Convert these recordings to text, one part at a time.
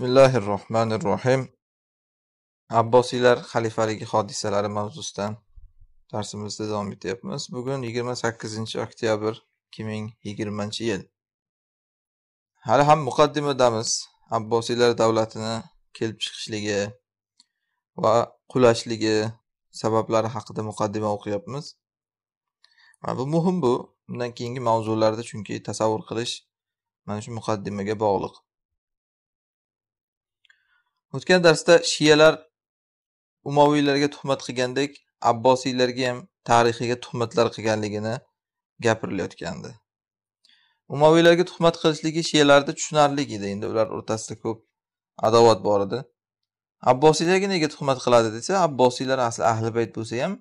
bismillahi rohmanir rohim abbosiylar xalifaligi hodisalari mavzusidan darsimizda davom etyapmiz bugun yigirma sakkizinchi oktyabr ikki ming yigirmanchi yil hali ham muqaddimadamiz abbosiylar davlatini kelib chiqishligi va qulashligi sabablari haqida muqaddima o'qiyapmiz bu muhim bu undan keyingi mavzularda chunki tasavvur qilish mana shu muqaddimaga bog'liq O'tgan darsda shiyalar umoviylarga tuhmat qilgandek, abbosiylarga ham tarixiga tuhmatlar qilganligini gapirilayotgandi. umoviylarga tuhmat qilishligi shiyalarda tushunarli edi. Endi ular o'rtasida ko'p adovat bor edi. Abbosiylarga nega tuhmat qiladi desa, abbosiylar asli ahli bayt bo'lsa ham,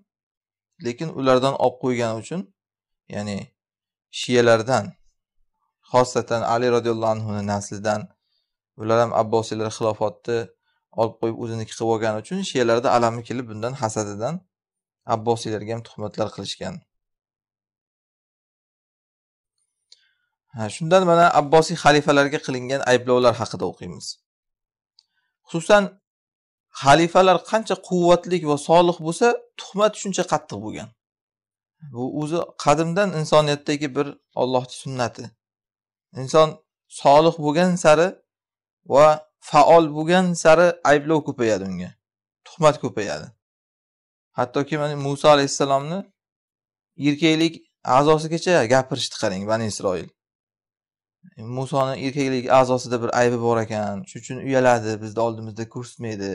lekin ulardan olib qo'ygani uchun, ya'ni shiyalardan xosatan Ali radhiyallohu anhu naslidan ular ham abbosiylar xilofatni olib qo'yib o'ziniki qilib olgani uchun shiyalarda alami kelib bundan hasadidan abbosiylarga ham tuhmatlar qilishgan shundan mana abbosiy xalifalarga qilingan ayblovlar haqida o'qiymiz xususan xalifalar qancha quvvatli va solih bo'lsa tuhmat shuncha qattiq bo'lgan bu o'zi qadimdan insoniyatdagi bir ollohni sunnati inson solih bo'lgan sari va faol bo'lgan sari ayblov ko'payadi unga tuhmat ko'payadi hattoki mana muso alayhissalomni erkaklik a'zosigacha gapirishdi qarang bani isroil musoni erkaklik a'zosida bir aybi bor ekan shuning uchun uyaladi bizni oldimizda ko'rsatmaydi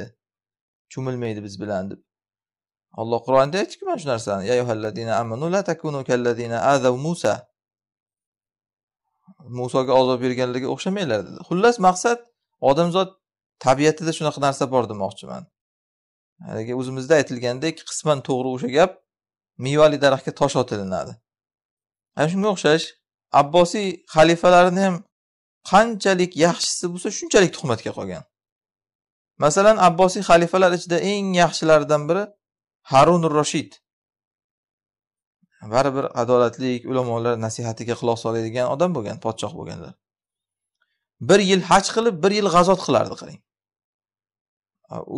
cho'milmaydi biz bilan deb alloh qur'onda aytdiku mana shu narsani musoga azob berganlarga o'xshamanglar dedi xullas maqsad odamzod tabiatida shunaqa narsa bor demoqchiman haligi o'zimizda aytilgandek qisman to'g'ri o'sha gap mevali daraxtga tosh otilinadi ana shunga o'xshash abbosiy xalifalarini ham qanchalik yaxshisi bo'lsa shunchalik tuhmatga qolgan masalan abbosiy xalifalar ichida eng yaxshilaridan biri harunur roshid baribir adolatli ulamolar nasihatiga quloq soladigan odam bo'lgan podshoh bo'lganlar bir yil haj qilib bir yil g'azot qilardi qarang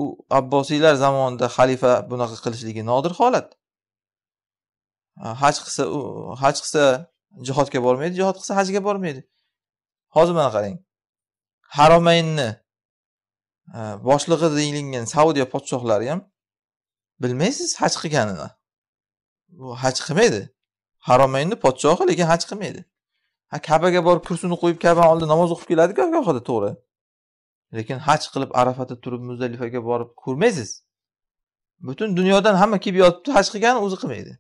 u abbosiylar zamonida xalifa bunaqa qilishligi nodir holat haj qilsa u haj qilsa jihodga bormaydi jihod qilsa hajga bormaydi hozir mana qarang haromaynni boshlig'i deyilgan saudiya podshohlari ham bilmaysiz haj qilganini u haj qilmaydi haromaynni podshohi lekin haj qilmaydi kabaga borib kursini qo'yib kabani oldida namoz o'qib keladiku gohida to'g'ri lekin haj qilib arafatda turib muzdalifaga borib ko'rmaysiz butun dunyodan hamma kelib yotibdi haj qilgan o'zi qilmaydi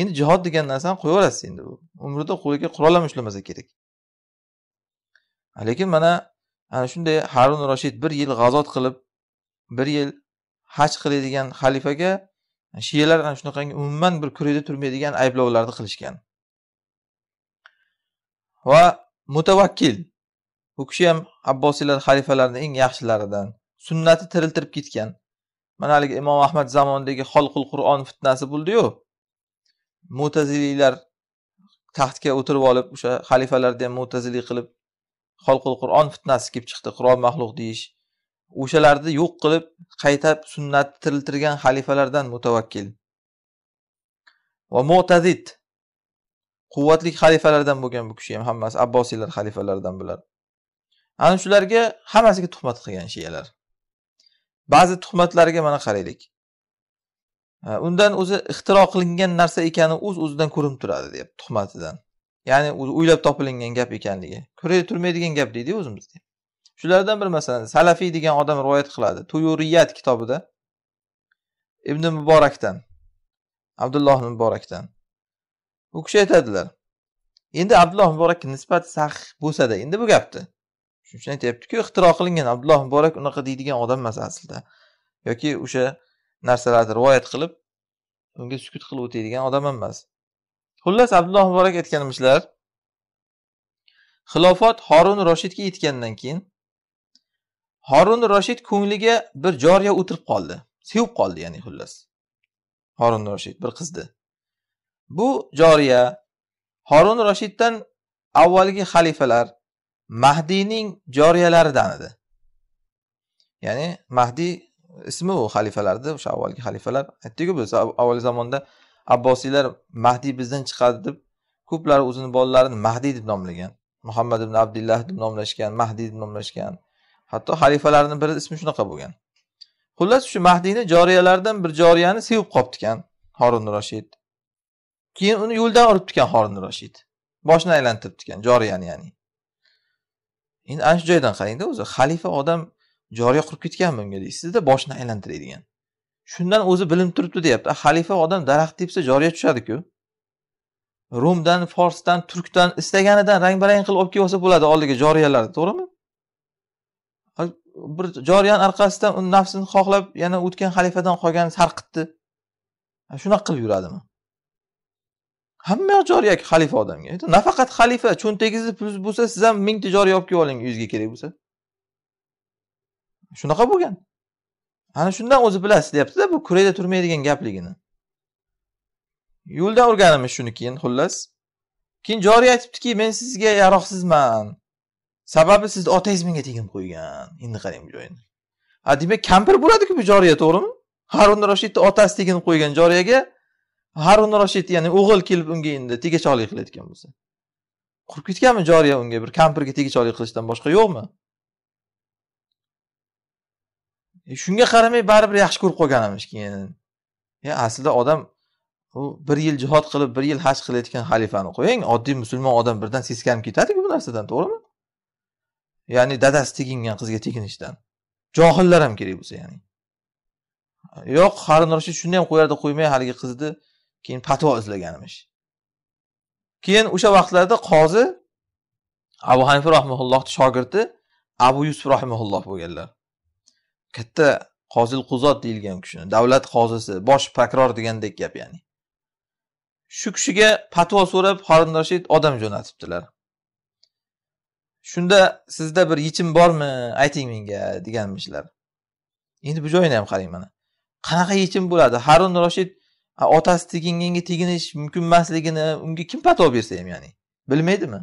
endi jihod degan narsani qo'yaverasiz endi umrida qo'liga qurol ham ushlamasa kerak lekin mana ana shunday harun roshid bir yil g'azot qilib bir yil haj qiladigan xalifaga shiyalar ana shunaqangi umuman bir kurakda turmaydigan ayblovlarni qilishgan va mutavakkil bu kishi ham abbosiylar xalifalarini eng yaxshilaridan sunnati tiriltirib ketgan mana haligi imom ahmad zamonidagi xolqul qur'on fitnasi bo'ldiyu mutaziliylar taxtga o'tirib olib o'sha xalifalarni ham mutaziliy qilib xolqul qur'on fitnasi kelib chiqdi qur'on maxluq deyish o'shalarni yo'q qilib qaytab sunnatni tiriltirgan xalifalardan mutavakkil va mo'tazid quvvatli xalifalardan bo'lgan bu kishi ham hammasi abbosiylar xalifalaridan bular ana shularga hammasiga tuhmat qilgan shiyalar ba'zi tuhmatlariga mana qaraylik undan o'zi ixtiro qilingan narsa ekani o'z uz o'zidan ko'rinib turadi deyapti tuhmatidan ya'ni o'ylab topilgan gap ekanligi ko'ray turmaydigan gap deydi o'zimiz shulardan bir masalan salafiy degan odam rivoyat qiladi tuyuriyat kitobida ibn muborakdan abdulloh muborakdan u kishi aytadilar endi abdulloh muborakka nisbat sahih bo'lsada endi bu gapni shuning uchun aytyaptiku ixtiro qilingan abdulloh muborak unaqa deydigan odam emas aslida yoki o'sha narsalarni rivoyat qilib unga sukut qilib o'tadigan odam ham emas xullas abdulloh muborak aytganmishlar xilofat horun roshidga yetgandan keyin horun roshid ko'ngliga bir joriya o'tirib qoldi sevib qoldi ya'ni xullas horun roshid bir qizni Bu joriya Harun roshiddan avvalgi xalifalar Mahdiyning joriyalaridan edi. Ya'ni Mahdi ismi u xalifalarda o'sha avvalgi xalifalar aytdikku biz avvalgi zamonda Abbosiylar Mahdi bizdan chiqadi deb ko'plari o'zini bolalarini Mahdi deb nomlagan. Muhammad ibn Abdullah deb nomlashgan, Mahdi deb nomlashgan. Hatto xalifalarning biri ismi shunaqa bo'lgan. Xullas shu Mahdiyni joriyalaridan bir joriyani sevib ekan Harun roshid keyin uni yo'ldan urib tikan horun roshid boshini aylantirib tikan joriyani ya'ni endi ana shu joydan qarangda o'zi xalifa odam joriya qurib ketganmi bunga deysizda boshini aylantiradigan shundan o'zi bilinib turibdi deyapti xalifa odam daraxt tepsa joriya tushadiku rumdan forsdan turkdan istaganidan rang barang qilib olib kelib olsa bo'ladi oldiga joriyalarni to'g'rimi bir joriyani orqasidan uni nafsini xohlab yana o'tgan xalifadan qolgan sarqitdi shunaqa qilib yuradimi hamma joriy yoki xalifa odamga aytdi nafaqat xalifa cho'ntagingizda pul bo'lsa siz ham ming tijoriy olib kelib oling yuzga kerak bo'lsa shunaqa bo'lgan ana shundan o'zi bilasiz deyaptida bu kurakda turmaydigan gapligini yo'ldan o'rganamiz shuni keyin xullas keyin joriy aytibdiki men sizga yaroqsizman sababi sizni otangiz menga teginib qo'ygan endi qarang bu joyini a demak kampir bo'ladiku bu joriya to'g'rimi harun roshidni otasi teginib qo'ygan joriyaga harun roshid ya'ni o'g'il kelib unga endi tegachoqlik qilayotgan bo'lsa qurib ketganmi joriya unga bir kampirga tegachoqlik qilishdan boshqa yo'qmi e, shunga qaramay baribir yaxshi ko'rib emish keyin e, aslida odam u bir yil jihod qilib bir yil haj qilayotgan xalifani qo'ying oddiy musulmon odam birdan seskanib ketadiku bu narsadan to'g'rimi ya'ni dadasi tegingan qizga teginishdan johillar ham kerak bo'lsa ya'ni yo'q harun roshid shunday ham qo'yardi qo'ymay haligi qizni keyin fatvo izlaganmish keyin o'sha vaqtlarda qozi abu hanifa rahmaullohni shogirdi abu yusuf rahimaulloh bo'lganlar katta qozil quzot deyilgan kishini davlat qozisi bosh prokuror degandek gap ya'ni shu kishiga fatvo so'rab harun rashid odam jo'natibdilar shunda sizda bir yechim bormi ayting menga deganmishlar endi bu joyini ham qarang mana qanaqa yechim bo'ladi harun rashid otasi tiginganga teginish mumkin emasligini unga kim fatvo bersa ham ya'ni bilmaydimi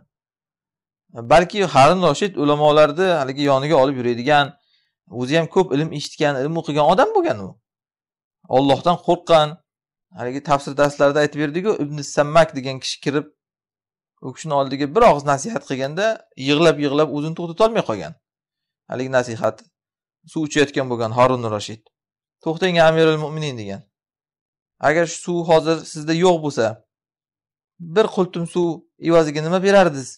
balki harun roshid ulamolarni haligi yoniga olib yuradigan o'zi ham ko'p ilm eshitgan ilm o'qigan odam bo'lgan u ollohdan qo'rqqan haligi tafsir darslarida aytib berdiku ibn sammak degan kishi kirib u kishini oldiga bir og'iz nasihat qilganda yig'lab yig'lab o'zini to'xtatolmay qolgan haligi nasihat suv ichayotgan bo'lgan harun roshid to'xtang amiril mo'minin degan agar shu suv hozir sizda yo'q bo'lsa bir qultum suv evaziga nima berardingiz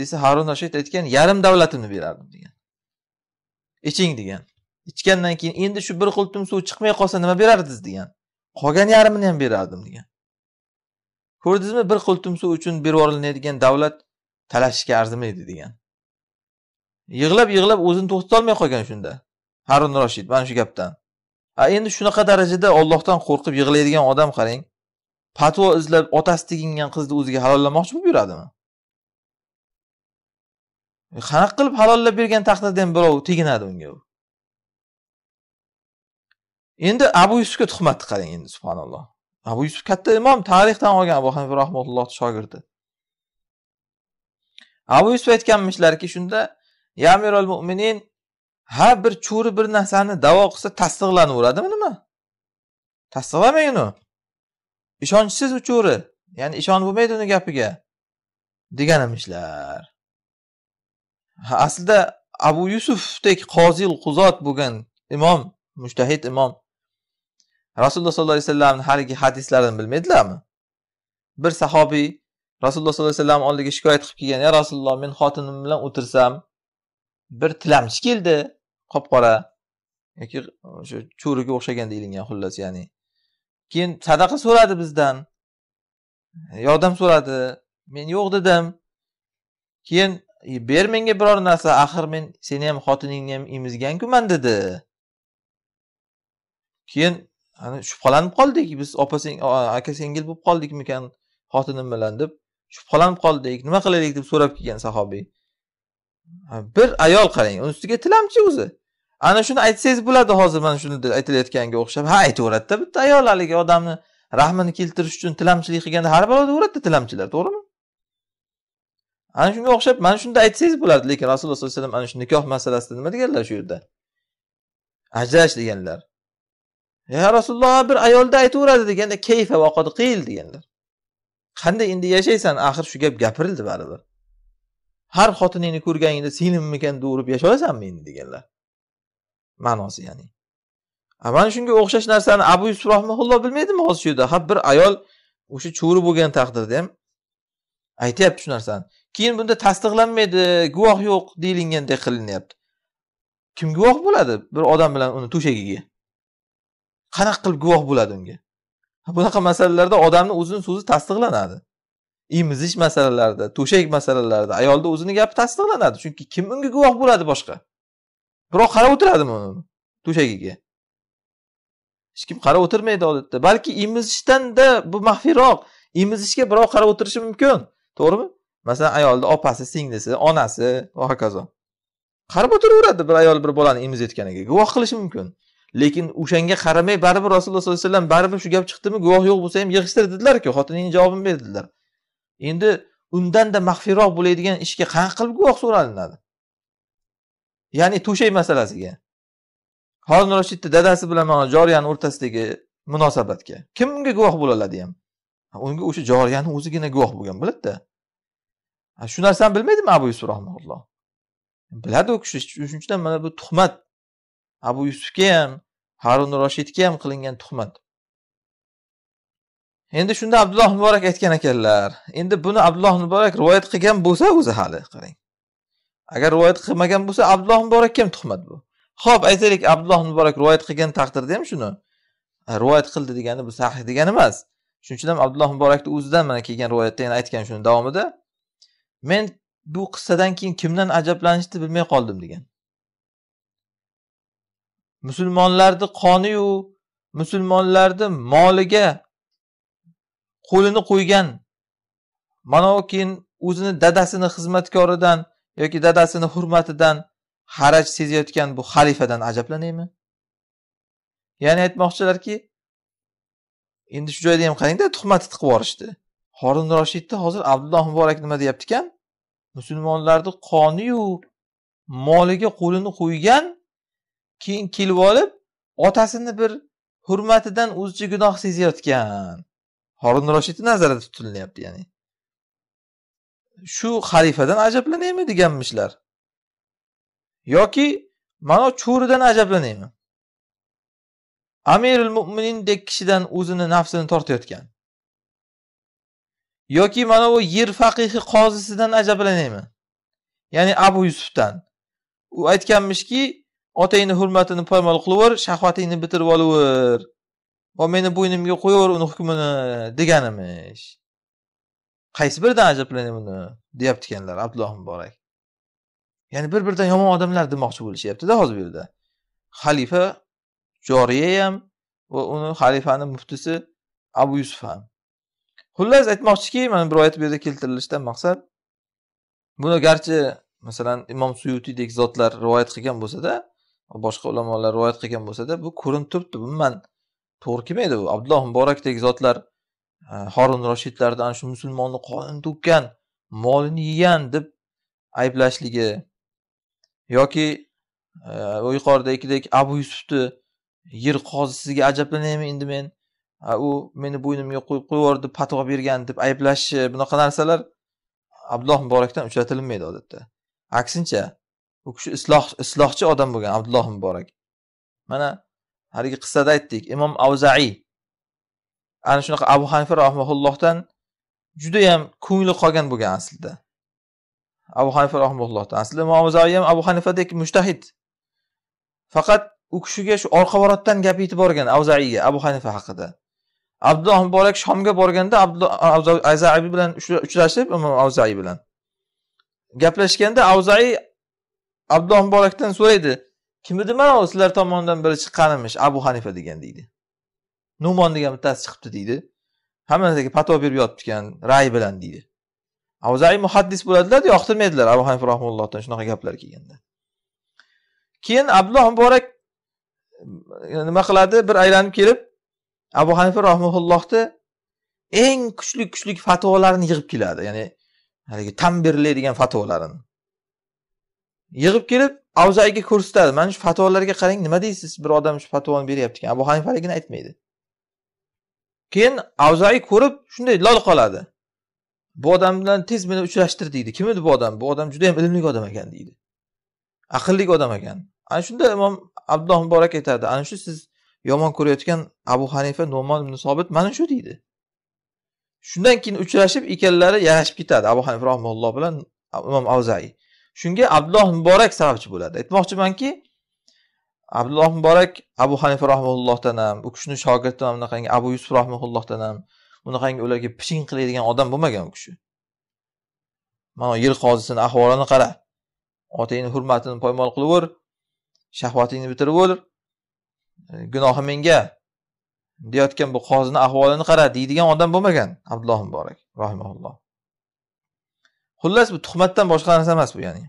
desa harun rashid aytgan yarim davlatimni berardim degan iching degan ichgandan keyin endi shu bir qultum suv chiqmay qolsa nima berardingiz degan qolgan yarmini ham berardim degan ko'rdingizmi bir qultum suv uchun berib davlat talashishga arzimaydi degan yig'lab yig'lab o'zini to'xtatolmay qolgan shunda harun roshid mana shu gapdan a endi shunaqa darajada ollohdan qo'rqib yig'laydigan odam qarang patvo izlab otasi tegingan qizni o'ziga halollamoqchi bo'lib yuradimi e, qanaqa qilib halollab bergan taqdirda ham birov teginadi unga endi abu yusufga tuhmatni qarang endi subhanalloh abu yusuf katta imom tarixdan olgan abu hanifa rahmatullohni shogirdi abu yusuf aytganmishlarki shunda ya amiral mo'minin har bir cho'ri bir narsani davo qilsa tasdiqlanaveradimi nima tasdiqlamaydi uni ishonchsiz u cho'ri ya'ni ishonib bo'lmaydi uni gapiga ishlar aslida abu yusufdek qozil quzot bo'lgan imom mushtahid imom rasululloh sollallohu alayhi vasallamni haligi hadislarini bilmaydilarmi bir sahobiy rasululloh sollallohu alayhi vasallam oldiga shikoyat qilib kelgan ya rasululloh men xotinim bilan o'tirsam bir tilamchi keldi qop qora yoki o'sha cho'riga o'xshagan deyilgan xullas ya'ni keyin sadaqa so'radi bizdan yordam so'radi men yo'q dedim keyin e, ber menga biror narsa axir men seni ham xotiningni ham emizgankuman dedi keyin shubhalanib qoldik biz opa aka singil bo'lib qoldikmikan xotinim bilan deb shubhalanib qoldik nima qilaylik deb so'rab kelgan sahobiy bir ayol qarang uni ustiga tilamchi o'zi ana shuni aytsangiz bo'ladi hozir mana shuni aytilayotganga o'xshab ha aytaveradida bitta ayol haligi odamni rahmini keltirish uchun tilamchilik qilganda har bir o'radida tilamchilar to'g'rimi ana shunga o'xshab mana shunda aytsangiz bo'lardi lekin rasululloh sollallohu alayhi vasallam ana shu nikoh masalasida nima deganlar shu yerda ajrash deganlar ya rasululloh bir ayolda aytaveradi deganda kayfa va qil deganlar qanday endi yashaysan axir shu gap gapirildi baribir har xotiningni ko'rganingda senimmikan deb urib yashayolasanmi endi deganlar ma'nosi ya'ni mana shunga o'xshash narsani abu yusuf rahmaulloh bilmaydimi hozir shu yerda ha bir ayol o'sha cho'ri bo'lgan taqdirda ham aytyapti shu narsani keyin bunda tasdiqlanmaydi guvoh yo'q deyilgandek qilinyapti kim guvoh bo'ladi bir odam bilan uni to'shagiga qanaqa qilib guvoh bo'ladi unga bunaqa masalalarda odamni o'zini so'zi tasdiqlanadi emizish masalalarida to'shak masalalarida ayolni o'zini gapi tasdiqlanadi chunki kim unga guvoh bo'ladi boshqa birov qarab o'tiradimi uni to'shagiga hech kim qarab o'tirmaydi odatda balki emizishdanda bu maxfiyroq emizishga birov qarab o'tirishi mumkin to'g'rimi masalan ayolni opasi singlisi onasi va hokazo qarab o'tiraveradi bir ayol bir bolani emizayotganiga guvoh qilishi mumkin lekin o'shanga qaramay baribir rasululloh sollallohu alayhi vasallam baribir shu gap chiqdimi guvoh yo'q bo'lsa ham yig'ishtir dedilarku xotinining javobini ber dedilar endi undanda maxfiyroq bo'ladigan ishga qanaqa qilib guvoh so'ralinadi ya'ni to'shak masalasiga harun rashidni dadasi bilan mana joriyani o'rtasidagi munosabatga kim unga guvoh bo'la oladi ham unga o'sha joriyani o'zigina guvoh bo'lgan biladida shu narsani bilmaydimi abu yusuf rahmaulloh biladi u kishi shuning uchun ham mana bu tuhmat abu yusufga ham harun roshidga ham qilingan tuhmat endi shunda abdulloh muborak aytgan ekanlar endi buni abdulloh muborak rivoyat qilgan bo'lsa o'zi hali qarang agar rivoyat qilmagan bo'lsa abdulloh muborak kim tuhmat bu ho'p aytaylik abdulloh muborak rivoyat qilgan taqdirda ham shuni rivoyat qildi degani bu sahih degani emas shuning uchun ham abdulloh muborakni o'zidan mana kelgan rivoyatda yana aytgan shuni davomida men bu qissadan keyin kimdan ajablanishni bilmay qoldim degan musulmonlarni qoniyu musulmonlarni moliga qo'lini qo'ygan manovi keyin o'zini dadasini xizmatkoridan yoki dadasini hurmatidan haraj sezayotgan bu xalifadan ajablanaymi ya'ni aytmoqchilarki endi shu joyda ham qarangda tuhmatni tiqib yuborishdi horun roshidni hozir abdulloh muborak nima deyapti ekan musulmonlarni qoniyu moliga qo'lini qo'ygan keyin kelib olib otasini bir hurmatidan o'zicha gunoh sezayotgan horun roshidni nazarda tutilyapti ya'ni shu xalifadan ajablanaymi deganmishlar yoki mana cho'ridan ajablanaymi amirul mo'minindek kishidan o'zini nafsini tortayotgan yoki mana u yer faqihi qozisidan ajablanaymi ya'ni abu yusufdan u aytganmishki otangni hurmatini poymol qilaver shahvatingni bitirib olaver va meni bo'ynimga qo'yaver uni hukmini deganimish qaysi biridan ajablanay buni deyapti ekanlar abdulloh muborak ya'ni bir biridan yomon odamlar demoqchi bo'lishyaptida hozir bu yerda xalifa joriya ham va uni xalifani muftisi abu yusuf ham xullas aytmoqchiki mana bir oyat bu yerda keltirilishidan maqsad buni garchi masalan imom suyutiydek zotlar rivoyat qilgan bo'lsada boshqa ulamolar rivoyat qilgan bo'lsada bu ko'rinib turibdi umuman to'g'ri kelmaydi u abdulloh muborakdagi zotlar horun roshidlarni ana shu musulmonni qonini to'kkan molini yegan deb ayblashligi yoki u yuqoridagidek abu yusufni yer qozisiga ajablanaymi endi men u meni bo'ynimga qo'yib qo'yibyubordi patvo bergan deb ayblashi bunaqa narsalar abdulloh muborakdan uchratilmaydi odatda aksincha u kishi isloh islohchi odam bo'lgan abdulloh muborak mana haligi qissada aytdik imom avzaiy ana shunaqa abu hanifa rahmaullohdan judayam ko'ngli qolgan bo'lgan aslida abu hanifa rahmaullohdan aslida imom avzaiy ham abu hanifadek mushtahid faqat u kishiga shu orqa gap yetib borgan avzaiyga abu hanifa haqida abdulloh muborak shomga borganda abdulloh bilan uchrashib imom avzaiy bilan gaplashganda avzaiy abdulloh muborakdan so'raydi kim edi mana sizlar tomonidan biri chiqqanimish abu hanifa degan deydi numon degan bittasi chiqibdi deydi hamma narsaga fatvo berib yotibdikan ray bilan deydi avzai muhaddis bo'ladilarda yoqtirmaydilar abu hanifa rahmullohdan shunaqa gaplar kelganda keyin abdulloh muborak e, nima qiladi bir aylanib kelib abu hanifa rahmullohni eng kuchli kuchli fatvolarini yig'ib keladi ya'ni haligi tamberli degan fatvolarini yig'ib kelib avzayga ko'rsatadi mana shu fatvolarga qarang nima deysiz bir odam shu fatvoni beryapti ekan abu hanifaligini aytmaydi keyin avzai ko'rib shunday lol qoladi bu odam bilan tez meni uchrashtir deydi kim edi bu odam bu odam juda yam ilmli odam ekan deydi aqlli odam ekan ana shunda imom abdulloh muborak aytadi ana shu siz yomon ko'rayotgan abu hanifa no'mon ibn sobit mana shu deydi shundan keyin uchrashib ikkalalari yarashib ketadi abu hanifa rahmulloh bilan imom avzai shunga abdulloh muborak sababchi bo'ladi aytmoqchimanki abdulloh muborak abu hanifa rahmaullohdan ham u kishini shogirdi ham unaqangi abu yusuf rahmaullohdan ham unaqangi ularga piching qiladigan odam bo'lmagan u kishi mana yer qozisini ahvolini qara otangni hurmatini poymol qilaver shahvatingni bitiraver gunohi menga deyotgan bu qozini ahvolini qara deydigan odam bo'lmagan abdulloh muborak rahimaulloh xullas bu tuhmatdan boshqa narsa emas bu ya'ni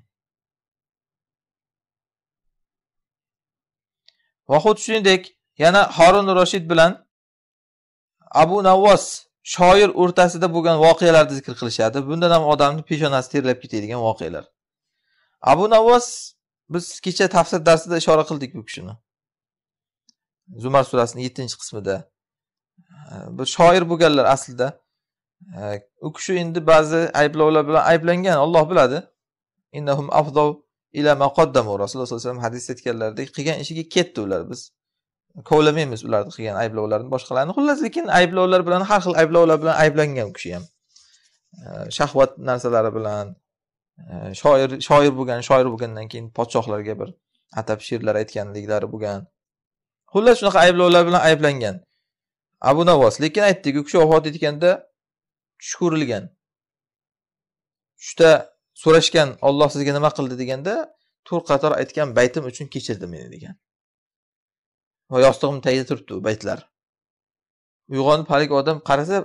va xuddi shuningdek yana horun roshid bilan abu navvos shoir o'rtasida bo'lgan voqealarni zikr qilishadi bundan ham odamni peshonasi terlab ketadigan voqealar abu navvos biz kecha tafsir darsida ishora qildik bu kishini zumar surasini yettinchi qismida bir shoir bo'lganlar aslida u kishi endi ba'zi ayblovlar bilan ayblangan olloh biladi innahum afdov ila maqoddamu rasululloh sollallohu alayhi vasallam hadisda aytganlaridek qilgan ishiga ketdi ular biz kovlamaymiz ularni qilgan ayblovlarini boshqalarni xullas lekin ayblovlar bilan har xil ayblovlar bilan ayblangan u kishi ham shahvat narsalari bilan e, shoir shoir bo'lgan shoir bo'lgandan keyin podshohlarga bir atab she'rlar aytganliklari bo'lgan xullas shunaqa ayblovlar bilan ayblangan abu navos lekin aytdik u kishi vafot etganda tush ko'rilgan tushda so'rashgan olloh sizga nima qildi deganda to'rt qator aytgan baytim uchun kechirdi meni degan va yostig'imni tagida turibdi u baytlar uyg'onib haligi odam qarasa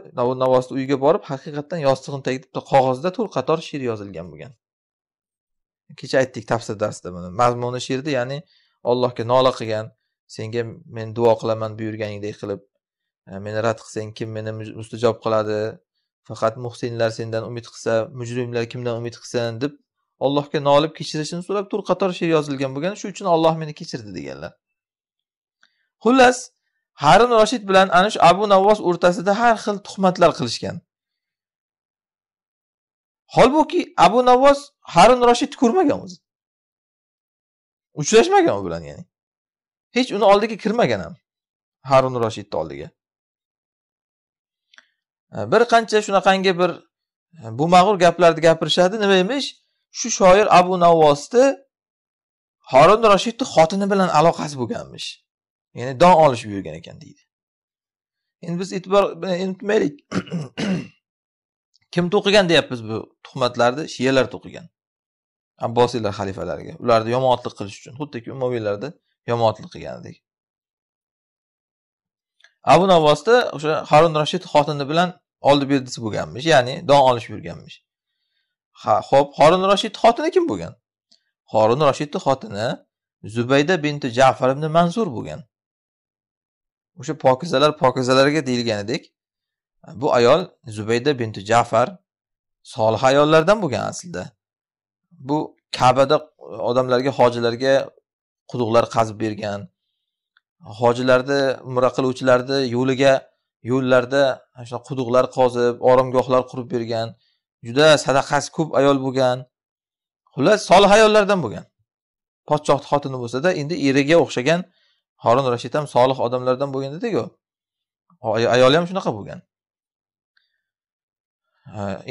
navosni uyiga borib haqiqatdan yostig'ini tagida bitta qog'ozda to'rt qator she'r yozilgan bo'lgan kecha aytdik tafsir darsida buni mazmuni she'rda ya'ni allohga nola qilgan senga men duo qilaman buyurganingdek qilib e, meni rad qilsang kim meni mustajob qiladi faqat muhsinlar sendan umid qilsa mujrimlar kimdan umid qilsin deb allohga nolib kechirishini so'rab tur qator she'r yozilgan bo'lgan shu uchun olloh meni kechirdi deganlar xullas harun roshid bilan ana shu abu navvos o'rtasida har xil tuhmatlar qilishgan holbuki abu navvos harun roshidni ko'rmagan o'zi uchrashmagan u bilan ya'ni hech uni oldiga kirmagan ham harun roshidni oldiga Э, bir qancha shunaqangi bir e, bumag'ur gaplarni gapirishadi nima emish shu shoir abu navvosni horun roshidni xotini bilan aloqasi bo'lganmish ya'ni don olishib yurgan ekan deydi endi biz e'tibor unutmaylik e, kim to'qigan deyapmiz bu tuhmatlarni shiyalar to'qigan abbosiylar xalifalariga ularni yomonotlik qilish uchun xuddiki umoviylarni yomonotlik qilgandek abu navvosda o'sha harun rashid xotini bilan oldi berdisi bo'lganmish ya'ni don olishib yurganmish ha ho'p horun rashid xotini kim bo'lgan horun rashidni xotini zubayda binti jafar ibn manzur bo'lgan o'sha pokizalar pokizalarga deyilganidek bu ayol zubayda binti jafar solih ayollardan bo'lgan aslida bu kabada odamlarga hojilarga quduqlar qazib bergan hojilarni umra qiluvchilarni yo'liga yo'llarda shu quduqlar qozib oromgohlar qurib bergan juda sadaqasi ko'p ayol bo'lgan xullas solih ayollardan bo'lgan podshohni xotini bo'lsada endi eriga o'xshagan horun rashid ham solih odamlardan bo'lgan dediku ayoli ham shunaqa bo'lgan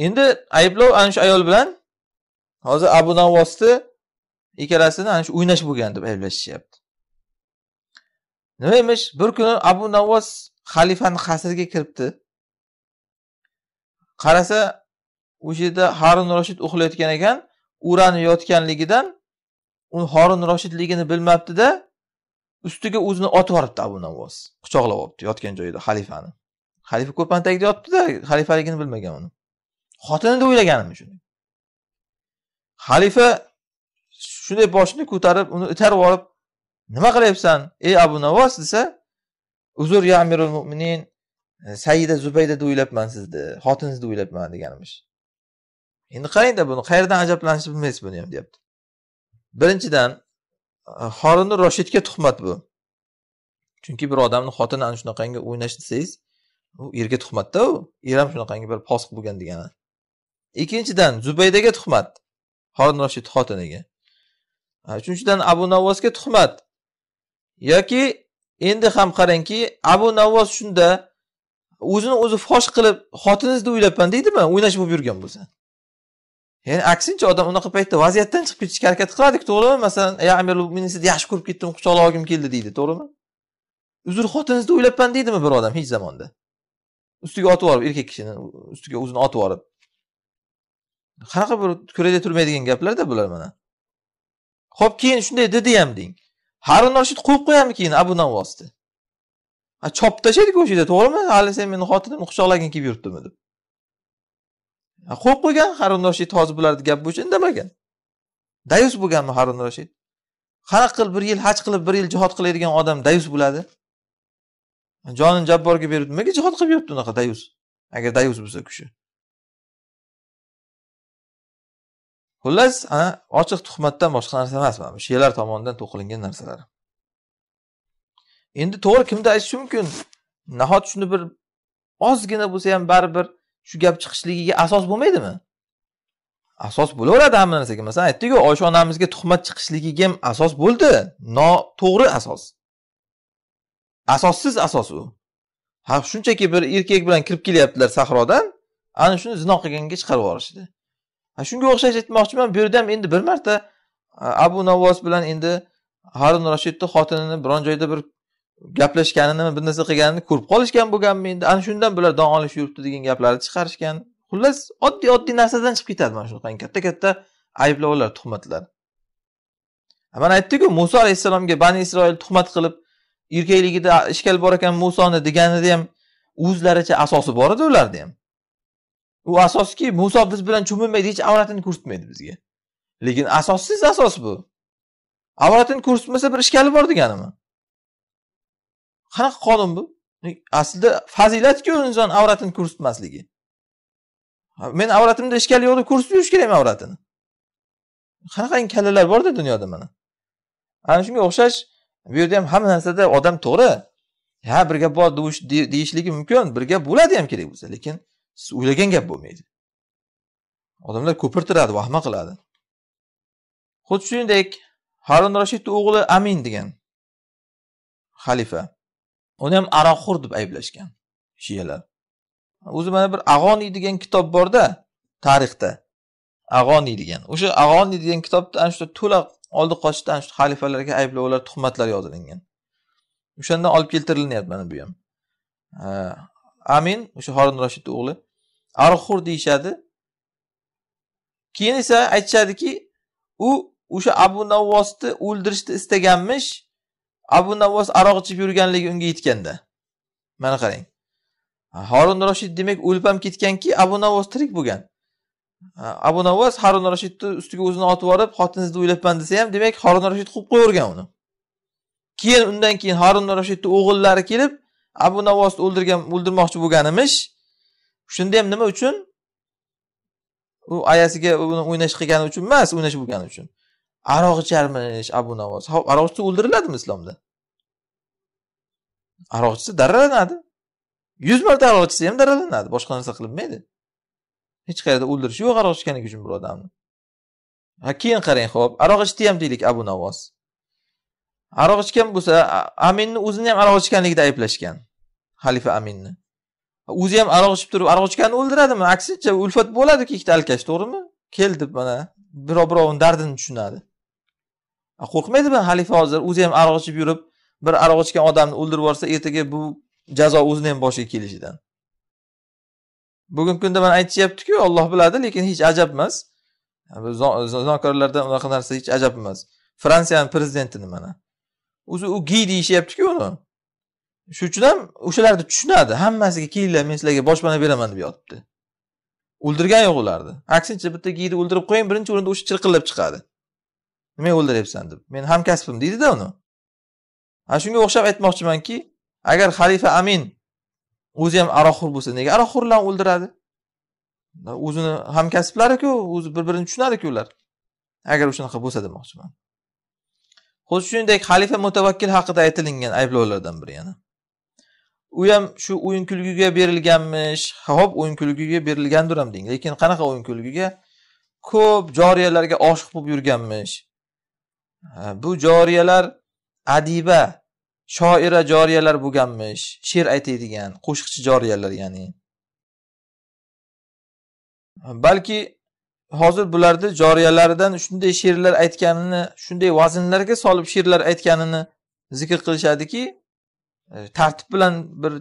endi ayblov ana shu ayol bilan hozir abu navvosni ikkalasini ana shu o'ynash bo'lgan deb ayblashishayapti nima emish bir kuni abu navvos xalifani qasriga kiribdi qarasa o'sha yerda harun roshid uxlayotgan ekan urani yotganligidan u horun roshidligini bilmabdida ustiga o'zini otib yuboribdi abu navvos quchoqlab olibdi yotgan joyida xalifani xalifa ko'rpani tagida yotibdida xalifaligini bilmagan uni xotini deb o'ylaganim shuni xalifa shunday boshini ko'tarib uni itarib yuborib nima qilyapsan ey abu navos desa uzr ya amirul mo'minin e, saida zubayda o'ylabman sizni xotiningizni o'ylabman deganmish endi qarangda buni qayerdan ajablanishni bilmaysiz buni ham deyapti birinchidan e, horini roshidga tuhmat bu chunki bir odamni xotini ana shunaqangi o'ynash desangiz u erga tuhmatda u er ham shunaqangi bir posiq bo'lgan degani ikkinchidan zubaydaga tuhmat horin roshid xotiniga e, uchinchidan abu navvosga tuhmat yoki endi ham qarangki abu navvos shunda o'zini o'zi fosh qilib xotinizni o'ylabman deydimi o'ynash bo'lib yurgan bo'lsa ya'ni aksincha odam unaqa paytda vaziyatdan chiqib ketishga harakat qiladiku to'g'rimi masalan ey amirul men sizni yaxshi ko'rib ketdim quchoqlab olgim keldi deydi to'g'rimi uzr xotinizni o'ylabman deydimi bir odam hech zamonda ustiga otib yuborib erkak kishini ustiga o'zini otib yuborib qanaqa bir ko'rakda turmaydigan gaplarda bular mana ho'p keyin shunday dedi ham deng harun rashid qo'yib qo'yadimi keyin abu vosita chop tashlaydi ko'chada to'g'rimi hali sen meni xotinimni quchoqlagin kelib yuribdimi deb qo'yib qo'ygan harun rashid hozir bularni gap bo'yicha indamagan dayus bo'lganmi harun rashid qanaqa qilib bir yil haj qilib bir yil jihod qiladigan odam dayus bo'ladi jonini jabborga berib nimaga jihod qilib yuribdi unaqa dayus agar dayus bo'lsa kishi xullas ana ochiq tuhmatdan boshqa narsa emas mana bu shiyalar tomonidan to'qilingan narsalar endi to'g'ri kimda aytishi mumkin nahot shuni bir ozgina bo'lsa ham baribir shu gap chiqishligiga asos bo'lmaydimi asos bo'laveradi hamma narsaga masalan aytdiku oysha onamizga tuhmat chiqishligiga ham asos bo'ldi noto'g'ri asos asossiz asos u ha shunchaki bir erkak bilan kirib kelyaptilar sahrodan ana shuni zino qilganga chiqarib yuborishdi shunga o'xshash aytmoqchiman bu yerda ham endi bir marta abu navvos bilan endi harun rashidni xotinini biron joyda bir gaplashganini bir narsa qilganini ko'rib qolishgan bo'lganmi endi ana shundan bular don olishib yuribdi degan gaplarni chiqarishgan xullas oddiy oddiy narsadan chiqib ketadi mana shunaqa katta katta ayblovlar tuhmatlar mana aytdiku muso alayhissalomga bani isroil tuhmat qilib erkakligida ishkal bor ekan musoni deganida ham o'zlaricha asosi bor edi ularni ham u asoski muso biz bilan cho'milmaydi hech avratini ko'rsatmaydi bizga lekin asossiz asos bu avratini ko'rsatmasa bir ishkali bor deganimi qanaqa qonun bu aslida fazilatku inson avratini ko'rsatmasligi men avratimda ishkali yo'q deb ko'rsatib yurish kerakmi avratini qanaqangi kallalar borda dunyoda mana ana shunga o'xshash bu yerda ham hamma narsada odam to'g'ri ha bir gap bor deyishligi mumkin bir gap bo'ladi ham kerak bo'lsa lekin siz o'ylagan gap bo'lmaydi odamlar ko'pirtiradi vahma qiladi xuddi shuningdek harun rashidni o'g'li amin degan xalifa uni ham aroqxo'r deb ayblashgan shiyalar o'zi mana bir ag'oniy degan kitob borda tarixda ag'oniy degan o'sha ag'oniy degan kitobda ana shu to'la oldi qochishda ana shu xalifalarga ayblovlar tuhmatlar yozilingan o'shandan olib keltirilyapti mana bu ham amin o'sha harun rashidni o'g'li aroqxo'r deyishadi keyin esa aytishadiki u o'sha abu navvosni o'ldirishni istaganmish abu navvos aroq ichib yurganligi unga yetganda mana qarang harun roshid demak o'lib ham ketganki abu navvos tirik bo'lgan abu navvos harun rashidni ustiga o'zini otib yuborib xotinizni o'ylabman desa ham demak harun rashid quvib qo'yavergan uni keyin undan keyin harun roshidni o'g'illari kelib abu navvosni o'ldirgan o'ldirmoqchi bo'lgan emish shunda ham nima uchun u ayasiga uni o'ynash qilgani uchun emas o'ynash bo'lgani uchun aroq icharmish abu navos aroqchi o'ldiriladimi islomda aroqchisi daralanadi yuz marta aroq ichsa ham daralanadi boshqa narsa qilinmaydi hech qayerda o'ldirish yo'q aroq ichganligi uchun bir odamni ha keyin qarang ho'p aroq ichdi ham deylik abu navoz aroq ichgan bo'lsa aminni o'zini ham aroq ichganligida ayblashgan xalifa aminni o'zi ham aroq ichib turib aroq ichganni o'ldiradimi aksincha ulfat bo'ladiku ikkita alkash to'g'rimi kel deb mana birov birovni dardini tushunadi qo'rqmaydimi halifa hozir o'zi ham aroq ichib yurib bir aroq ichgan odamni o'ldirib yuborsa ertaga bu jazo o'zini ham boshiga kelishidan bugungi kunda mana aytishyaptiku olloh biladi lekin hech ajab emas zinokorlardan unaqa narsa hech ajab emas fransiyani prezidentini mana o'zi u giy deyishyaptiku uni shuning uchun ham o'shalarni tushunadi hammasiga kelinglar men sizlarga boshpana beraman deb yotibdi o'ldirgani yo'q ularni aksincha bitta giyni o'ldirib qo'ying birinchi o'rinda o'sha chirqillab chiqadi nimaga o'ldiryapsan deb men hamkasbim deydida uni ana shunga o'xshab aytmoqchimanki agar xalifa amin o'zi ham aroqxo'r bo'lsa nega aroqxo'rlarni o'ldiradi o'zini hamkasblariku o'zi bir birini tushunadiku ular agar o'shanaqa bo'lsa demoqchiman xuddi shuningdek xalifa mutavakkil haqida aytilingan ayblovlardan biri yana u ham shu o'yin kulgiga berilganmish ho'p o'yin kulgiga berilgandir ham deng lekin qanaqa o'yin kulgiga ko'p joriyalarga oshiq bo'lib yurganmish bu joriyalar adiba shoira joriyalar bo'lganmish she'r aytadigan qo'shiqchi joriyalar ya'ni balki hozir bularni joriyalaridan shunday she'rlar aytganini shunday vaznlarga solib she'rlar aytganini zikr qilishadiki E, tartib bilan bir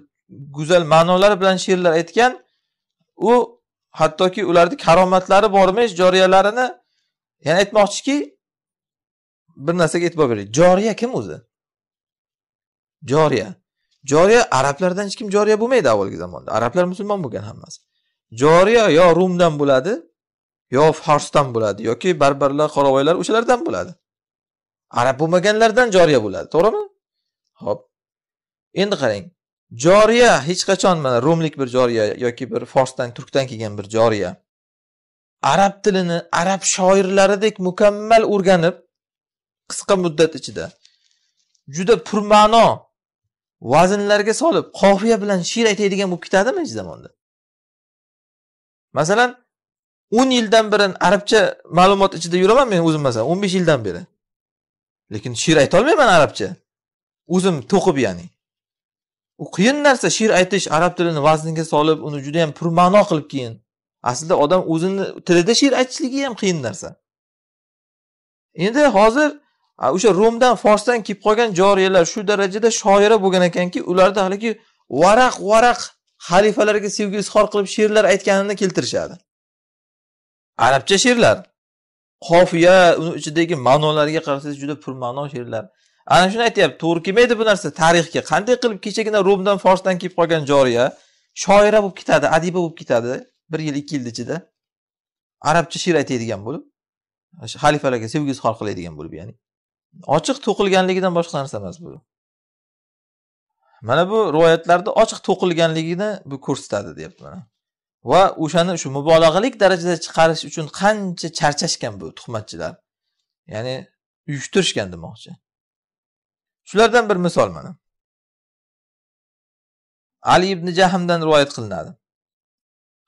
go'zal ma'nolar bilan she'rlar aytgan u hattoki ularni karomatlari bormish joriyalarini ya'ni aytmoqchiki bir narsaga e'tibor beraylik joriya kim o'zi joriya joriya arablardan hech kim joriya bo'lmaydi avvalgi zamonda arablar musulmon bo'lgan hammasi joriya yo rumdan bo'ladi yo forsdan bo'ladi yoki barbarlar qoravoylar o'shalardan bo'ladi arab bo'lmaganlardan joriya bo'ladi to'g'rimi ho'p endi qarang joriya hech qachon mana romlik bir joriya yoki bir forsdan turkdan kelgan bir joriya arab tilini arab shoirlaridek mukammal o'rganib qisqa muddat ichida juda purma'no vaznlarga solib qofiya bilan she'r aytadigan bo'lib ketadimi hech zamonda masalan o'n yildan beri arabcha ma'lumot ichida yuraman men o'zim masalan o'n besh yildan beri lekin she'r aytolmayman arabcha o'zim to'qib ya'ni u qiyin narsa she'r aytish arab tilini vazniga solib uni juda yam purma'no qilib keyin aslida odam o'zini tilida she'r aytishligi ham qiyin narsa endi hozir o'sha romdan forsdan kelib qolgan joriyalar shu darajada shoira bo'lgan ekanki ularda haligi varaq varaq xalifalarga sevgi izhor qilib she'rlar aytganini keltirishadi arabcha she'rlar qofiya uni ichidagi ma'nolarga qarasangiz juda purma'no she'rlar ana shuni aytyapti to'g'ri kelmaydi bu narsa tarixga qanday qilib kechagina rumdan forsdan kelib qolgan joriya shoira bo'lib ketadi adiba bo'lib ketadi bir yil ikki yilni ichida arabcha she'r aytadigan bo'lib xalifalarga sevgi izhor qiladigan bo'lib ya'ni ochiq to'qilganligidan boshqa narsa emas bu mana bu rivoyatlarda ochiq to'qilganligini bu ko'rsatadi deyapti mana va o'shani shu mubolag'alik darajada chiqarish uchun qancha charchashgan bu tuhmatchilar ya'ni uyushtirishgan demoqchi shulardan bir misol mana ali ibn jahmdan rivoyat qilinadi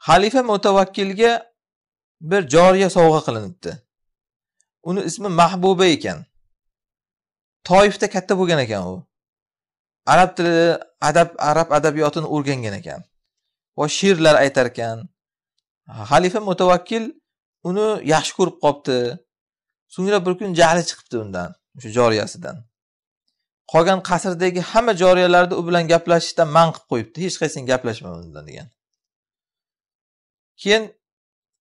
xalifa mutavakkilga bir joriya sovg'a qilinibdi uni ismi mahbuba ekan toifda katta bo'lgan ekan u arab tili adab arab adabiyotini o'rgangan ekan va she'rlar aytar ekan xalifa mutavakkil uni yaxshi ko'rib qolibdi so'ngra bir kun jahli chiqibdi undan o'sha joriyasidan qolgan qasrdagi hamma joriyalarni u bilan gaplashishdan man qilib qo'yibdi hech qaysing gaplashma undan degan keyin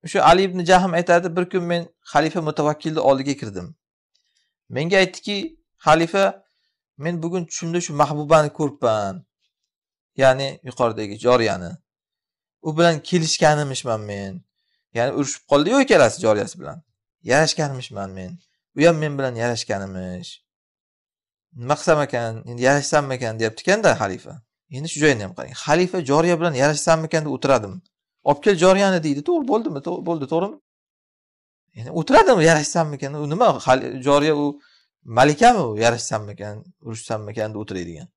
o'sha ali ibn jahm aytadi bir kun men xalifa mutavakkilni oldiga kirdim menga aytdiki xalifa men bugun tushimda shu mahbubani ko'ribman ya'ni yuqoridagi joriyani u bilan kelishganimishman men ya'ni urushib qoldiyu ikkalasi joriyasi bilan yarashganimishman men u ham men bilan yarashganimish nima qilsam ekan endi yarashsammikan deyapti ekanda xalifa endi shu joyini ham qarang xalifa joriya bilan yarashsammikan deb o'tiradim olib kel joriyani deydi to'g'ri bo'ldimi bo'ldi to'g'rimi endi o'tiradimi yarashsammikan u nima joriya u malikami u yarashsammikan urushsammikan deb o'tiradigan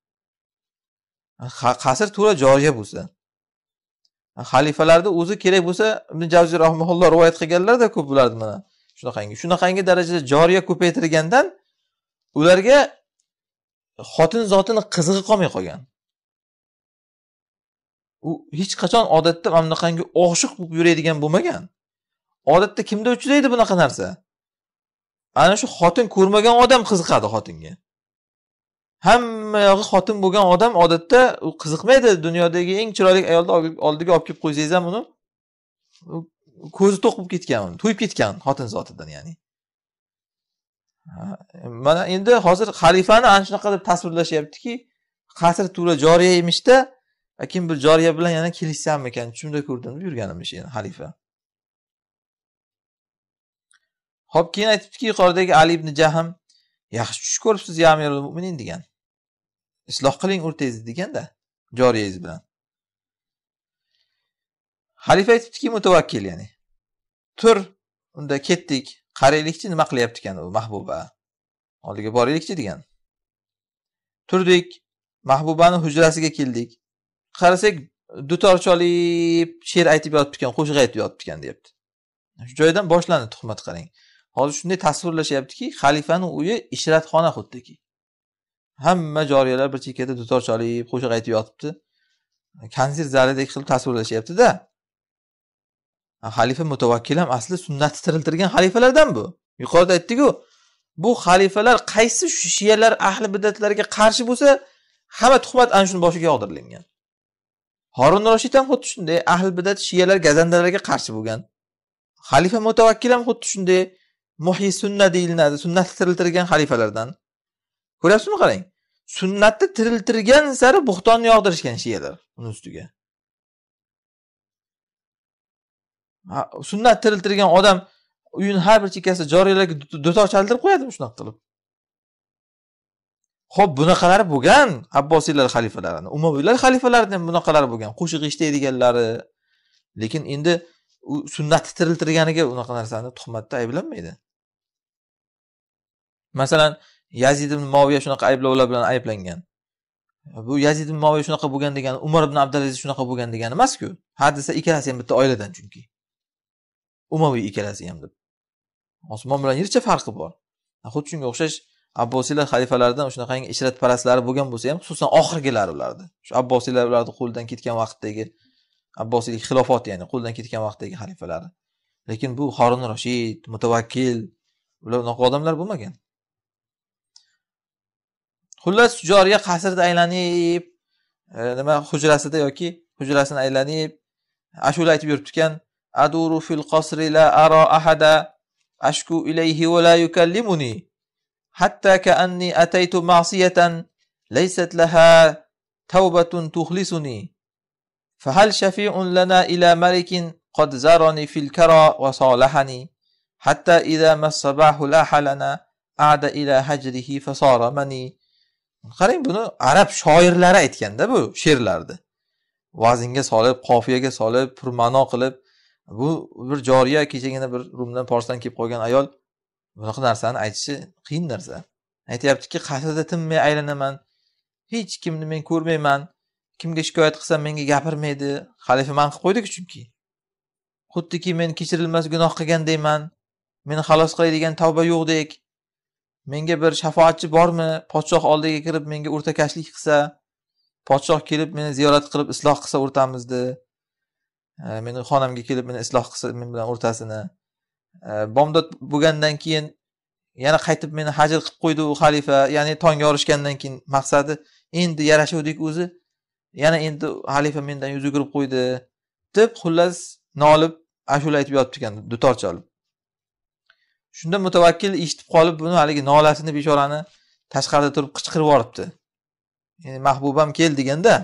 qasr to'la joriya bo'lsa xalifalarni o'zi kerak bo'lsa ibn javziy rahmaulloh rivoyat qilganlarda ko'p ularni mana shunaqangi shunaqangi darajada joriya ko'paytirgandan ularga xotin zotini qizig'i qolmay qolgan u hech qachon odatda mana bunaqangi oshiq bo'lib yuradigan bo'lmagan odatda kimda uchraydi bunaqa narsa ana shu xotin ko'rmagan odam qiziqadi xotinga hamma yog'i xotin bo'lgan odam odatda u qiziqmaydi dunyodagi eng chiroyli ayolni oldiga olib kelib qo'ysangiz ham uni ko'zi to'q bo'lib ketgan to'yib ketgan xotin zotidan ya'ni mana endi hozir xalifani ana shunaqa deb tasvirlashyaptiki qasr to'la joriya emishda kim bir joriya bilan yana kelishsammikan tushimda ko'rdim deb yurgan emish yani xalifa ho'p keyin aytibdiki yuqoridagi ali ibn jahm yaxshi tush ko'ribsiz ya amirul mo'minin degan isloh qiling o'rtangizni deganda joriyangiz bilan xalifa aytibdiki mutavakkil ya'ni tur unda ketdik qaraylikchi nima qilyapti ekan u mahbuba oldiga boraylikchi degan turdik mahbubani hujrasiga keldik qarasak dutor cholib she'r aytib yotibdi ekan qo'shiq aytib yotibdi ekan deyapti shu joydan boshlandi tuhmat qarang hozir shunday tasvirlashyaptiki xalifani uyi ishratxona xuddiki hamma joriyalar bir chekkada dutor cholib qo'shiq aytib yotibdi konsert zalidek qilib tasvirlashyaptida xalifa mutavakkil ham asli sunnatni tiriltirgan xalifalardan bu yuqorida aytdikku bu xalifalar qaysi shiyalar ahli bidatlarga qarshi bo'lsa hamma tuhmat ana shuni boshiga yog'dirilingan horun roshid ham xuddi shunday ahli bidat shiyalar gazandalarga qarshi bo'lgan xalifa mutavakkil ham xuddi shunday muhi sunna deyiladi sunnatni tiriltirgan xalifalardan ko'ryapsizmi qarang sunnatni tiriltirgan sari bo'xtonni yog'dirishgan shiyalar uni ustiga sunnat tiriltirgan odam uyini har bir chekkasida joriylarga dutor chaldirib qo'yadimi shunaqa qilib ho'p bunaqalari bo'lgan abbosiylar xalifalarini umaviylar xalifalarini ham bunaqalari bo'lgan qo'shiq eshitadiganlari lekin endi u sunnatni tiriltirganiga unaqa narsani tuhmatda ayblanmaydi masalan yazid ibn moviya shunaqa ayblovlar bilan ayblangan bu yazid ibn moviya shunaqa bo'lgan degani umar ibn abdulaziz shunaqa bo'lgan degani emasku hadisa ikkalasi ham bitta oiladan chunki umaviy ikkalasi ham deb osmon bilan yercha farqi bor xuddi shunga o'xshash abbosiylar xalifalaridan shunaqangi ishratparastlari bo'lgan bo'lsa ham xususan oxirgilari ularni shu abbosiylar ularni qo'lidan ketgan vaqtdagi abbosiylik xilofot ya'ni qo'lidan ketgan vaqtdagi xalifalari lekin bu horun roshid mutavakkil ular unaqa odamlar bo'lmagan xullas joriya qasrda aylanib e, nima hujrasida yoki hujrasini aylanib ashula aytib yuribdi ekan أدور في القصر لا أرى أحدا أشكو إليه ولا يكلمني حتى كأني أتيت معصية ليست لها توبة تخلصني فهل شفيع لنا إلى ملك قد زارني في الكرى وصالحني حتى إذا ما الصباح لاح لنا أعد إلى هجره فصار مني qarang buni arab shoirlari aytganda bu she'rlarni vaznga solib qofiyaga solib purmano qilib bu bir joriya kechagina bir rumdan forsdan kelib qolgan ayol bunaqa narsani aytishi qiyin narsa aytyaptiki qasrda tinmay aylanaman hech kimni men ko'rmayman kimga shikoyat qilsam menga gapirmaydi xalifa man qilib qo'ydiku chunki xuddiki men kechirilmas gunoh qilgandayman meni xalos qiladigan tavba yo'qdek menga bir shafoatchi bormi podshoh oldiga kirib menga o'rtakashlik qilsa podshoh kelib meni ziyorat qilib isloh qilsa o'rtamizni Э, meni xonamga kelib meni isloh qilsa men bilan o'rtasini э, bomdod bo'lgandan keyin yana qaytib meni hajr qilib qo'ydi u xalifa ya'ni tong yorishgandan keyin maqsadi endi yarashuvdik o'zi yana endi xalifa mendan yuz o'girib qo'ydi deb xullas nolib ashula aytib yotibdi ekan dutor cholib shunda mutavakkil eshitib qolib buni haligi nolasini bechorani tashqarida turib qichqirib yuboribdi ya'ni mahbubam kel deganda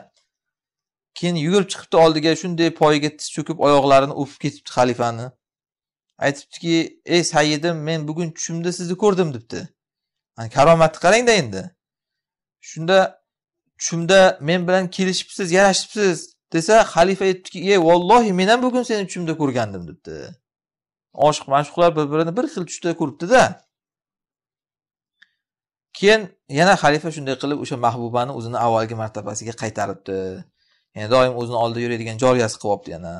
keyin yugurib chiqibdi oldiga shunday poyiga tiz cho'kib oyoqlarini o'pib ketibdi xalifani aytibdiki ey sayyidim men bugun tushimda sizni ko'rdim debdi yani, karomatni qarangda endi shunda tushimda men bilan kelishibsiz yarashibsiz desa xalifa aytibdiki ey vallohi men ham bugun seni tushimda ko'rgandim debdi oshiq mashhuqlar bir birini bir xil tushda ko'ribdida keyin yana xalifa shunday qilib o'sha mahbubani o'zini avvalgi martabasiga qaytaribdi ya'ni doim o'zini oldida yuradigan joriyasi olibdi yana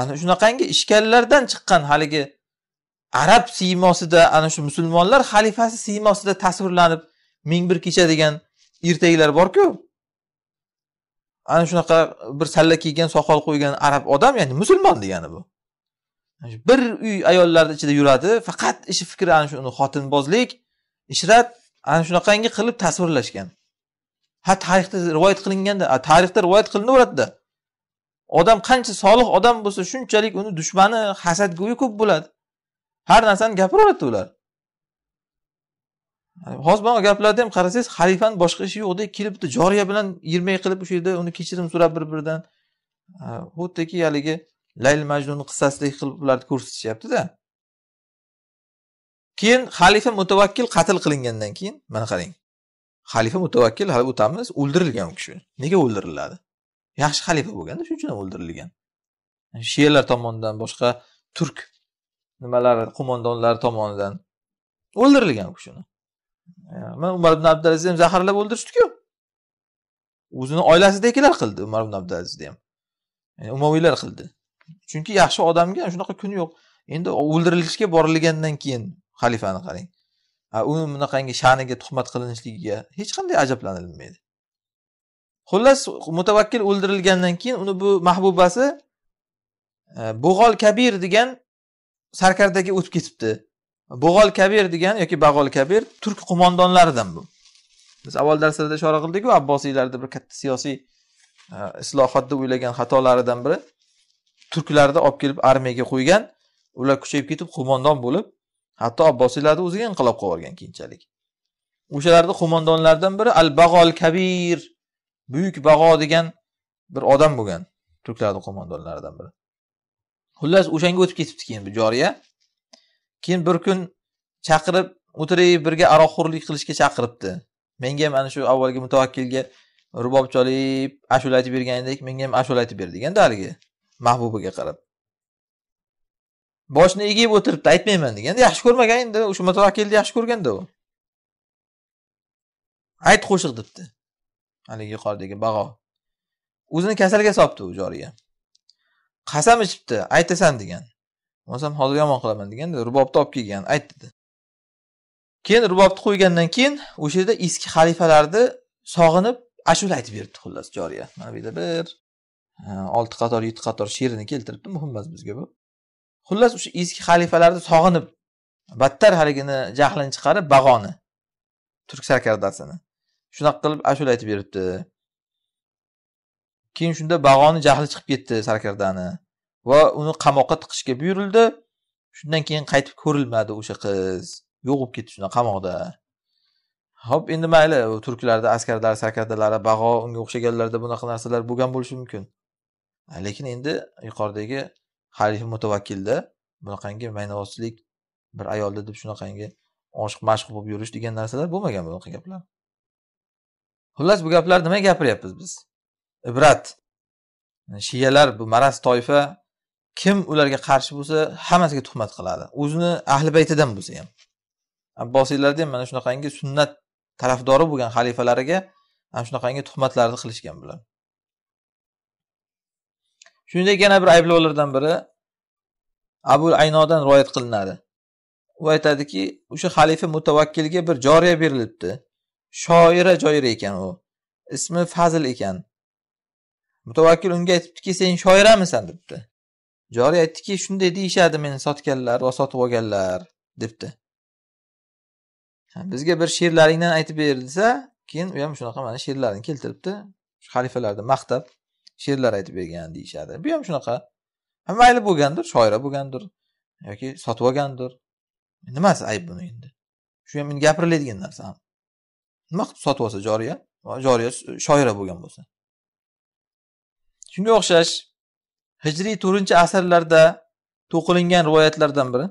ana shunaqangi ishkallardan chiqqan haligi arab siymosida ana shu musulmonlar xalifasi siymosida tasvirlanib ming bir kecha degan ertaklar borku ana shunaqa bir salla kiygan soqol qo'ygan arab odam ya'ni musulmon degani bu bir uy ayollarni ichida yuradi faqat ishi fikri ana shu uni xotinbozlik ishrat ana shunaqangi qilib tasvirlashgan ha tarixda rivoyat qilinganda tarixda rivoyat qilinaveradida odam qancha solih odam bo'lsa shunchalik uni dushmani hasadgo'yi ko'p bo'ladi har narsani gapiraveradi ular hozir bunaqa gaplarni ham qarasangiz xalifani boshqa ishi yo'qdek kelib bitta joriya bilan yirmay qilib o'sha yerda uni kechirim so'rab bir biridan xuddiki haligi layl majnun qissasidek qilib ularni ko'rsatishyaptida keyin xalifa mutavakkil qatl qilingandan keyin mana qarang xalifa mutavakkil hali o'ldirilgan u kishi nega o'ldiriladi yaxshi xalifa bo'lganda shuning uchun ham o'ldirilgan shiyalar tomonidan boshqa turk nimalari qo'mondonlari tomonidan o'ldirilgan u kishini umar ibn abdulazizni ham zaharlab o'ldirishdiku o'zini oilasidagilar qildi umar ibn abdulazizni ham umaviylar qildi chunki yaxshi odamga shunaqa kuni yo'q endi o'ldirilishga borilgandan keyin xalifani qarang uni bunaqangi sha'niga tuhmat qilinishligiga hech qanday ajablanilmaydi xullas mutavakkil o'ldirilgandan keyin uni bu mahbubasi e, bo'g'ol kabir degan sarkardaga o'tib ketibdi bo'g'ol kabir degan yoki bag'ol kabir turk qo'mondonlaridan bu biz avval darslarda ishora qildiku abbosiylarni bir katta siyosiy e, islohotda o'ylagan xatolaridan biri turklarni olib kelib armiyaga qo'ygan ular kuchayib ketib qo'mondon bo'lib hatto abbosiylarni o'ziga inqilob qilib yuborgan keyinchalik o'shalarni qo'mondonlaridan biri al bag'ol kabir buyuk bag'o degan bir odam bo'lgan turklarni qo'mondonlaridan biri xullas o'shanga o'tib ketibdi keyin bu joriya keyin bir kun chaqirib o'tirib birga aroqxo'rlik qilishga chaqiribdi menga ham ana shu avvalgi mutavakkilga rubob cholib ashula aytib bergandek menga ham ashula aytib ber deganda haligi mahbubaga qarab boshni egib o'tiribdi aytmayman deganda yaxshi ko'rmagan endi o'sha keldi yaxshi ko'rganda u ayt qo'shiq debdi haligi yuqoridagi bag'o o'zini kasalga solibdi u joriga qasam ichibdi aytasan degan bo'lmasam hozir yomon qilaman deganda rubobni olib kelgan ayt dedi keyin rubobni qo'ygandan keyin o'sha yerda eski xalifalarni sog'inib ashula aytib beribdi xullas joriya mana bu yerda bir olti qator yetti qator she'rini keltiribdi muhim emas bizga bu xullas o'sha eski xalifalarni sog'inib battar haligini jahlini chiqarib bag'oni turk sarkardasini shunaqa qilib ashula aytib beribdi keyin shunda bag'oni jahli chiqib ketdi sarkardani va uni qamoqqa tiqishga buyurildi shundan keyin qaytib ko'rilmadi o'sha qiz yo'q bo'lib ketdi shunda qamoqda ho'p endi mayli turklarda askarlari sarkardalari bag'o unga o'xshaganlarda bunaqa narsalar bo'lgan bo'lishi mumkin lekin endi yuqoridagi xalifa mutavakkilda bunaqangi maynavozchilik bir ayolda deb shunaqangi oshiq mashq bo'lib yurish degan narsalar bo'lmagan bunaqa gaplar xullas bu gaplar nimaga gapiryapmiz biz ibrat shiyalar bu maras toifa kim ularga qarshi bo'lsa hammasiga tuhmat qiladi o'zini ahli baytidan bo'lsa ham abbosiylarda ham mana shunaqangi sunnat tarafdori bo'lgan xalifalariga ana shunaqangi tuhmatlarni qilishgan bular shuningdek yana bir ayblovlardan biri abu aynodan rivoyat qilinadi u aytadiki o'sha xalifa mutavakkilga bir joriya berilibdi shoira joira ekan u ismi fazil ekan mutavakkil unga aytibdiki sen shoiramisan debdi joriy aytdiki shunday deyishadi meni sotganlar va sotib olganlar debdi bizga bir she'rlaringdan aytib ber desa keyin u ham shunaqa mana she'rlarini keltiribdi xalifalarni maqtab she'rlar aytib bergan deyishadi bu ham shunaqa mayli bo'lgandir shoira bo'lgandir yoki sotib olgandir nimasi ayb buni endi shu ham gapiriladigan narsa ham nima qilib sotib olsa joriya joriya shoira bo'lgan bo'lsa shunga o'xshash hijriy to'rtinchi asrlarda to'qilingan rivoyatlardan biri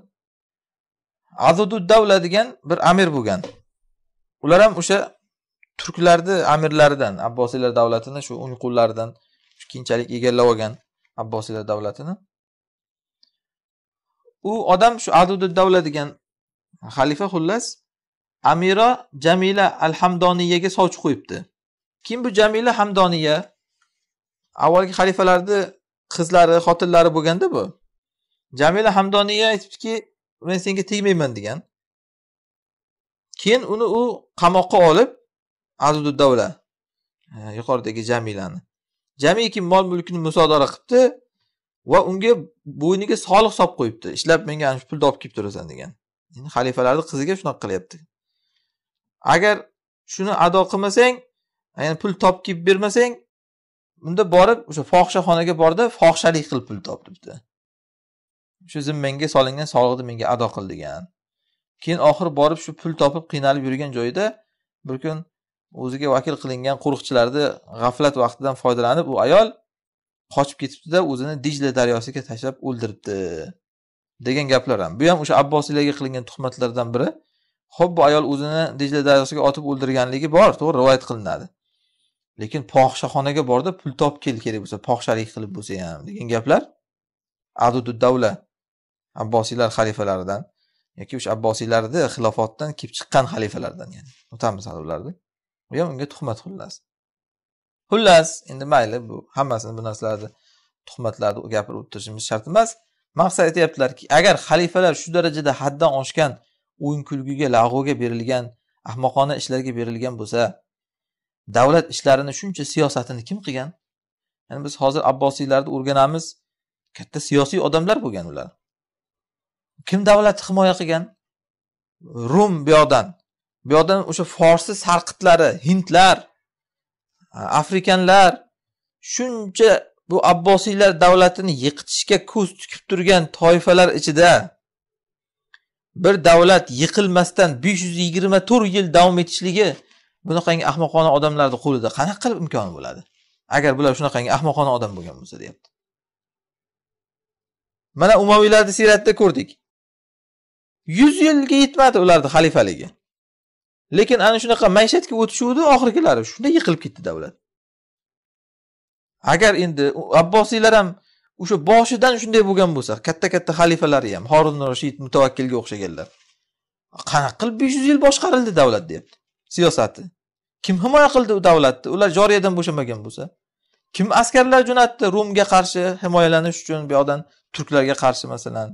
davla degan bir amir bo'lgan ular ham o'sha turklarni amirlaridan abbosiylar davlatini shu unqullaridan keyinchalik egallab olgan abbosiylar davlatini u odam shu adudu davla degan xalifa xullas amira jamila al hamdoniyaga sovchi qo'yibdi kim bu jamila hamdoniya avvalgi xalifalarni qizlari xotinlari bo'lganda bu jamila hamdoniya aytibdiki men senga tegmayman degan keyin uni u qamoqqa olib azudu davla e, yuqoridagi jamilani jamiki mol mulkini musodara qilibdi va unga bo'yniga soliq solib qo'yibdi ishlab menga ana shu pulni olib kelib turasan degan endi xalifalarni qiziga shunaqa qilyapti agar shuni ado qilmasang ya'ni pul topib kelib bermasang unda borib o'sha fohishaxonaga borda fohishalik qilib pul top debdi shu zimmangga solingan soliqni menga ado qil degan keyin oxiri borib shu pul topib qiynalib yurgan joyida bir kun o'ziga vakil qilingan qo'riqchilarni g'aflat vaqtidan foydalanib u ayol qochib ketibdida o'zini dijla daryosiga tashlab o'ldiribdi degan gaplar ham bu ham o'sha abbosiylarga qilingan tuhmatlardan biri ho'p bu ayol o'zini dijla daryosiga otib o'ldirganligi bor to'g'ri rivoyat qilinadi lekin fohishaxonaga borda pul topib kel kerak bo'lsa fohishalik qilib bo'lsa ham degan gaplar davla abbosiylar xalifalaridan yoki o'sha abbosiylarni xilofotdan kelib chiqqan xalifalardan ya'ni o'tamiz hali ularni bu ham unga tuhmat xullas xullas endi mayli bu hammasini bu narsalarni tuhmatlarni gapirib o'tirishimiz shart emas maqsad aytyaptilarki agar xalifalar shu darajada haddan oshgan o'yin kulguga lag'uga berilgan ahmoqona ishlarga berilgan bo'lsa davlat ishlarini shuncha siyosatini kim qilgan ya'ni biz hozir abbosiylarni o'rganamiz katta siyosiy odamlar bo'lgan ular kim davlatni himoya qilgan rum buyoqdan bu yoqdan o'sha forsi sarqitlari hindlar afrikanlar shuncha bu abbosiylar davlatini yiqitishga ko'z tikib turgan toifalar ichida bir davlat yiqilmasdan besh yuz yigirma to'rt yil davom etishligi bunaqangi ahmoqona odamlarni qo'lida qanaqa qilib imkoni bo'ladi agar bular shunaqangi ahmoqona odam bo'lgan bo'lsa deyapti mana umaviylarni siyratida ko'rdik yuz yilga yetmadi ularni xalifaligi lekin ana shunaqa maishatga o'tishuvdi oxirgilari shunda yiqilib ketdi davlat agar endi abbosiylar ham o'sha boshidan shunday bo'lgan bo'lsa katta katta xalifalari ham horun roshid mutavakkilga o'xshaganlar qanaqa qilib besh yuz yil boshqarildi davlat deyapti siyosati kim himoya qildi u davlatni ular joriyadan bo'shamagan bo'lsa kim askarlar jo'natdi rumga qarshi himoyalanish uchun bu turklarga qarshi masalan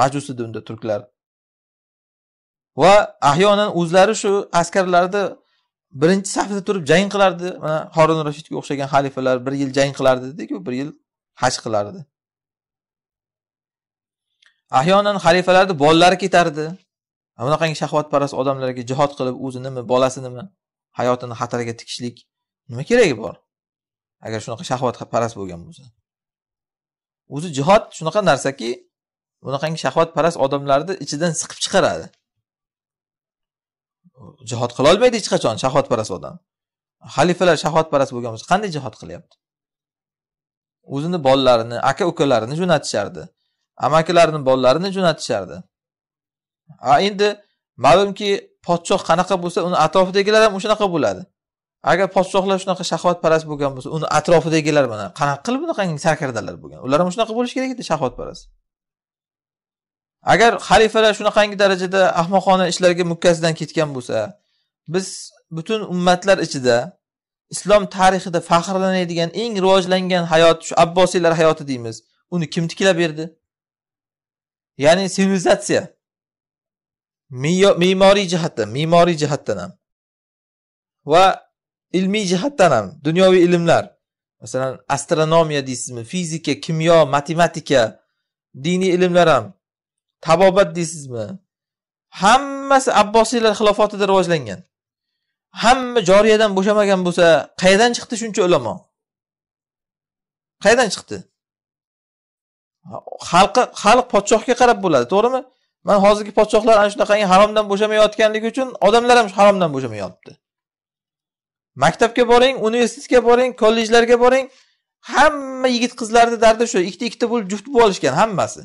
majusidunda unda turklar va ahyonan o'zlari shu askarlarni birinchi safida turib jang qilardi mana horun rashidga o'xshagan xalifalar bir yil jang qilardi dediku bir yil haj qilardi ahyonan xalifalarni bolalari ketardi bunaqangi shahvatparast odamlarga jihod qilib o'zi nima bolasi nima hayotini xatarga tikishlik nima keragi bor agar shunaqa shahvatparast bo'lgan bo'lsa o'zi jihod shunaqa narsaki bunaqangi shahvatparast odamlarni ichidan siqib chiqaradi jihod qilolmaydi hech qachon shahvatparast odam xalifalar shahvatparast bo'lgan bo'lsa qanday jihod qilyapti o'zini bolalarini aka ukalarini jo'natishardi amakilarini bolalarini jo'natishardi a endi ma'lumki podshoh qanaqa bo'lsa uni atrofidagilar ham o'shanaqa bo'ladi agar podshohlar shunaqa shahvatparast bo'lgan bo'lsa uni atrofidagilar mana qanaqa qilib bunaqangi sarkardalar bo'lgan ular ham shunaqa bo'lishi kerak edi shahvatparast agar xalifalar shunaqangi darajada ahmoqona ishlarga mukkasidan ketgan bo'lsa biz butun ummatlar ichida islom tarixida faxrlanadigan eng rivojlangan hayot shu abbosiylar hayoti deymiz uni kim tiklab berdi ya'ni sivilizatsiya me'moriy jihatdan me'moriy jihatdan ham va ilmiy jihatdan ham dunyoviy ilmlar masalan astronomiya deysizmi fizika kimyo matematika diniy ilmlar ham tabobat deysizmi hammasi abbosiylar xilofatida rivojlangan hamma joriyadan bo'shamagan bo'lsa qayerdan chiqdi shuncha ulamo qayerdan chiqdi xalqi xalq podshohga qarab bo'ladi to'g'rimi mana hozirgi podshohlar ana shunaqangi haromdan bo'shamayotganligi uchun odamlar ham haromdan bo'shamayotibdi maktabga boring universitetga boring kollejlarga boring hamma yigit qizlarni dardi shu ikkita ikkita bo'lib juft bo'lib olishgan hammasi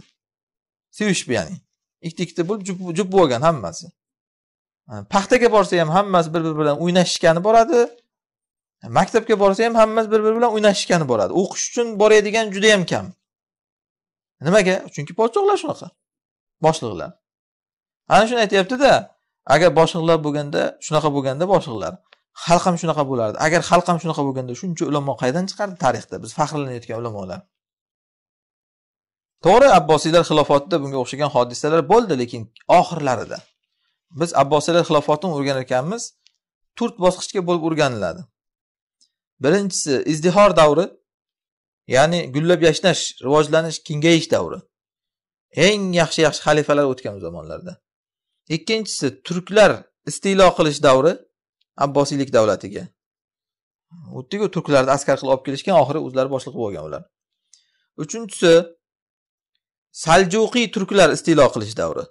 sevishib ya'ni ikkita ikkita bo'lib jup bo'lgan hammasi paxtaga borsa ham hammasi bir biri bilan o'ynashishgani boradi maktabga borsa ham hammasi bir biri bilan o'ynashishgani boradi o'qish uchun boradigan juda yam kam nimaga chunki podshohlar shunaqa boshliqlar ana shuni aytyaptida agar boshliqlar bo'lganda shunaqa bo'lganda boshliqlar xalq ham shunaqa bo'lardi agar xalq ham shunaqa bo'lganda shuncha ulamo qayerdan chiqardi tarixda biz faxrlanayotgan ulamolar to'g'ri abbosiylar xilofatida bunga o'xshagan hodisalar bo'ldi lekin oxirlarida biz abbosiylar xilofatini o'rganar ekanmiz to'rt bosqichga bo'lib o'rganiladi birinchisi izdihor davri ya'ni gullab yashnash rivojlanish kengayish davri eng yaxshi yaxshi xalifalar o'tgan u zamonlarda ikkinchisi turklar istilo qilish davri abbosiylik davlatiga yerdagi turklarni askar qilib olib kelishgan oxiri o'zlari boshliq bo'lgan ular uchinchisi saljuqiy turklar istilo qilish davri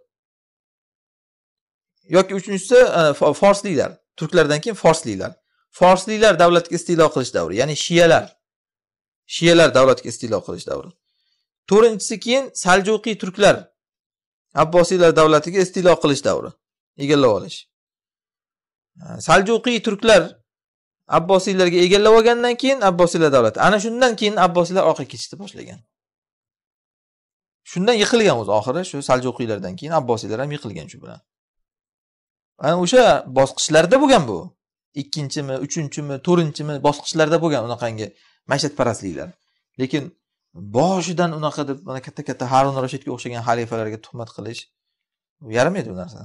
yoki uchinchisi e, forsliklar turklardan keyin forsliklar forsliklar davlatga istilo qilish davri ya'ni shiyalar shiyalar davlatga istilo qilish davri to'rtinchisi keyin saljuqiy turklar abbosiylar davlatiga istilo qilish davri egallab olish e, saljuqiy turklar abbosiylarga egallab olgandan keyin abbosiylar davlati ana shundan keyin abbosiylar orqaga ketishni boshlagan shundan yiqilgan o'zi oxiri shu saljuqiylardan keyin abbosiylar ham yiqilgan shu bilan ana o'sha bosqichlarda bo'lgan bu ikkinchimi uchinchimi to'rtinchimi bosqichlarda bo'lgan unaqangi maishatparastliklar lekin boshidan unaqa deb mana katta katta harun rashidga o'xshagan xalifalarga tuhmat qilish yaramaydi bu narsa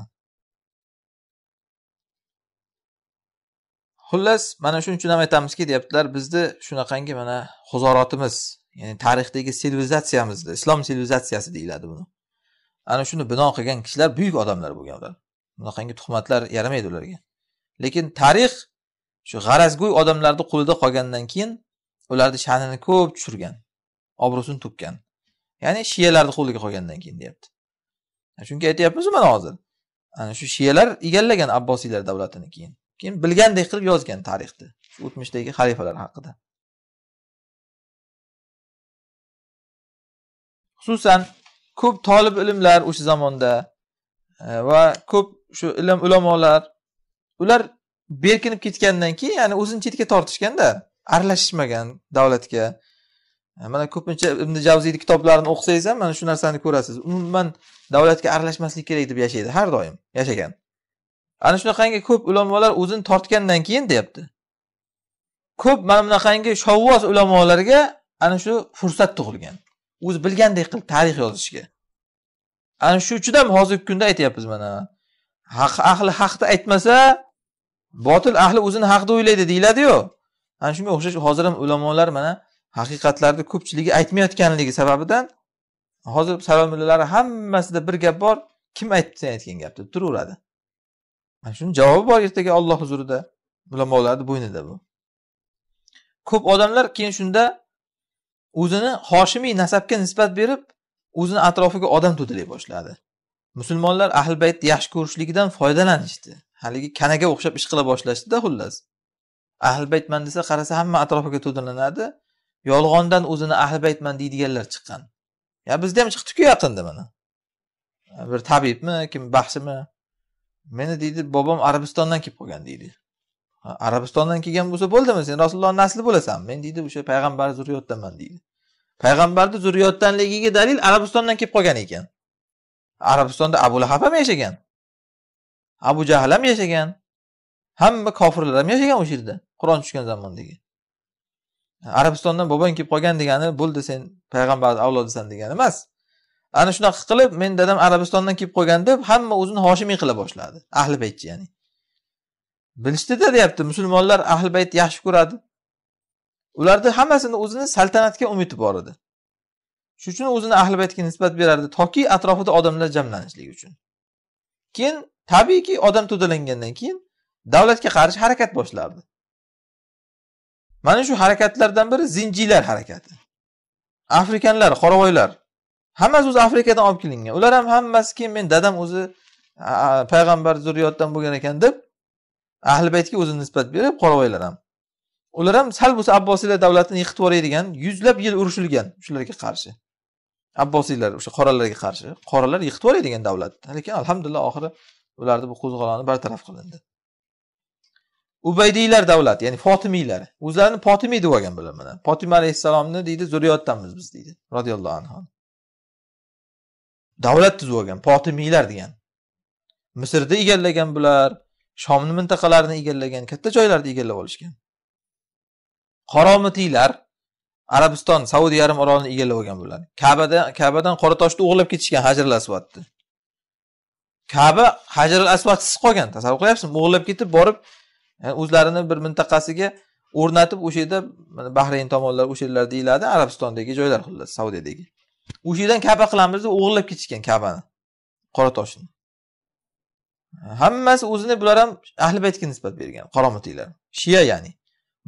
xullas mana shuning uchun ham aytamizki deyaptilar bizni shunaqangi mana huzorotimiz ya'ni tarixdagi sivilizatsiyamizni islom sivilizatsiyasi deyiladi buni ana shuni bino qilgan kishilar buyuk odamlar bo'lgan ular bunaqangi tuhmatlar yaramaydi ularga lekin tarix shu g'arazgo'y odamlarni qo'lida qolgandan keyin ularni sha'nini ko'p tushirgan obro'sini to'kkan ya'ni shiyalarni qo'liga qolgandan keyin deyapti chunki aytyapmizu mana hozir ana shu shiyalar egallagan abbosiylar davlatini keyin keyin bilgandek qilib yozgan tarixni o'tmishdagi xalifalar haqida xususan ko'p tolib ilmlar o'sha zamonda e, va ko'p shu ilm ulamolar ular berkinib ketgandan keyin ya'ni o'zini chetga tortishganda aralashishmagan davlatga e, mana ko'pincha ibn javziyni kitoblarini o'qisangiz ham mana shu narsani ko'rasiz umuman davlatga aralashmaslik kerak deb yashaydi har doim yashagan ana shunaqangi ko'p ulamolar o'zini tortgandan keyin deyapti ko'p mana bunaqangi shovvoz ulamolarga ana shu fursat tug'ilgan o'zi bilgandek qilib tarix yozishga ana shu uchun ham hozirgi kunda aytyapmiz mana haq ahli haqni aytmasa botil ahli o'zini haqda o'ylaydi deyiladiyu ana shunga o'xshash hozir ham ulamolar mana haqiqatlarni ko'pchiligi aytmayotganligi sababidan hozir salomillalari hammasida bir gap bor kim sen aytgan gap deb turaveradi mana shuni javobi bor ertaga olloh huzurida ulamolarni bo'ynida bu ko'p odamlar keyin shunda o'zini hoshimiy nasabga nisbat berib o'zini atrofiga odam to'dalay boshladi musulmonlar ahli baytni yaxshi ko'rishligidan foydalanishdi haligi kanaga o'xshab ish qila boshlashdida xullas ahli baytman desa qarasa hamma atrofiga to'dalanadi yolg'ondan o'zini ahli baytman deydiganlar chiqqan ya bizda ham chiqdiku yaqinda mana bir tabibmi kim baxshimi meni deydi bobom arabistondan kelib qolgan deydi arabistondan kelgan bo'lsa bo'ldimi sen rasulullohni nasli bo'lasanmi men deydi o'sha payg'ambar zurriyotdanman deydi payg'ambarni zurriyotdanligiga dalil arabistondan kelib qolgan ekan arabistonda abu lahab ham yashagan abu jahl ham yashagan hamma kofirlar ham yashagan o'sha yerda qur'on tushgan zamondagi arabistondan bobong kelib qolgan degani bo'ldi sen payg'ambarni avlodisan degani emas ana shunaqa qilib men dadam arabistondan kelib qolgan deb hamma o'zini hoshimiy qila boshladi ahli baytchi ya'ni bilishdida deyapti musulmonlar ahli bayt yaxshi ko'radi ularni hammasini o'zini saltanatga umidi bor edi shuning uchun o'zini ahli baytga nisbat berardi toki atrofida odamlar jamlanishligi uchun keyin tabiiyki odam to'dalangandan keyin davlatga qarshi harakat boshlardi mana shu harakatlardan biri zinjiylar harakati afrikanlar qoravoylar hammasi o'zi afrikadan olib kelingan ular ham hammasi keyin men dadam o'zi payg'ambar zurriyotdan bo'lgan ekan deb ahli baytga o'zini nisbat berib qoravoylar ham ular ham sal bo'lsa abbosiylar davlatini yiqitib yuboradigan yuzlab yil urushilgan shularga qarshi abbosiylar o'sha qoralarga qarshi qoralar yiqitib yuboradigan davlatni lekin alhamdulillah oxiri ularni bu qo'zg'oloni bartaraf qilindi ubaydiylar davlati ya'ni fotimiylar o'zlarini potimiy deb olgan bular mana potima alayhissalomni deydi zurriyotdanmiz biz deydi roziyallohu anhu davlat tuzib olgan potimiylar degan misrni egallagan bular shomni mintaqalarini egallagan katta joylarni egallab olishgan qoromitiylar arabiston saudiya yarim orolini egallab olgan bular kabada kabadan qora toshni o'g'irlab ketishgan hajar al asvadni kaba hajar al asvadsiz qolgan tasavvur qilyapsizmi o'g'irlab ketib borib o'zlarini bir mintaqasiga o'rnatib o'sha yerda bahrayn tomonlar o'sha yerlar deyiladi arabistondagi joylar xullas saudiyadagi o'sha yerdan kaba qilamiz deb o'g'irlab ketishgan kabani qora toshni hammasi o'zini bular ham ahli baytga nisbat bergan qoromutiylar shiya ya'ni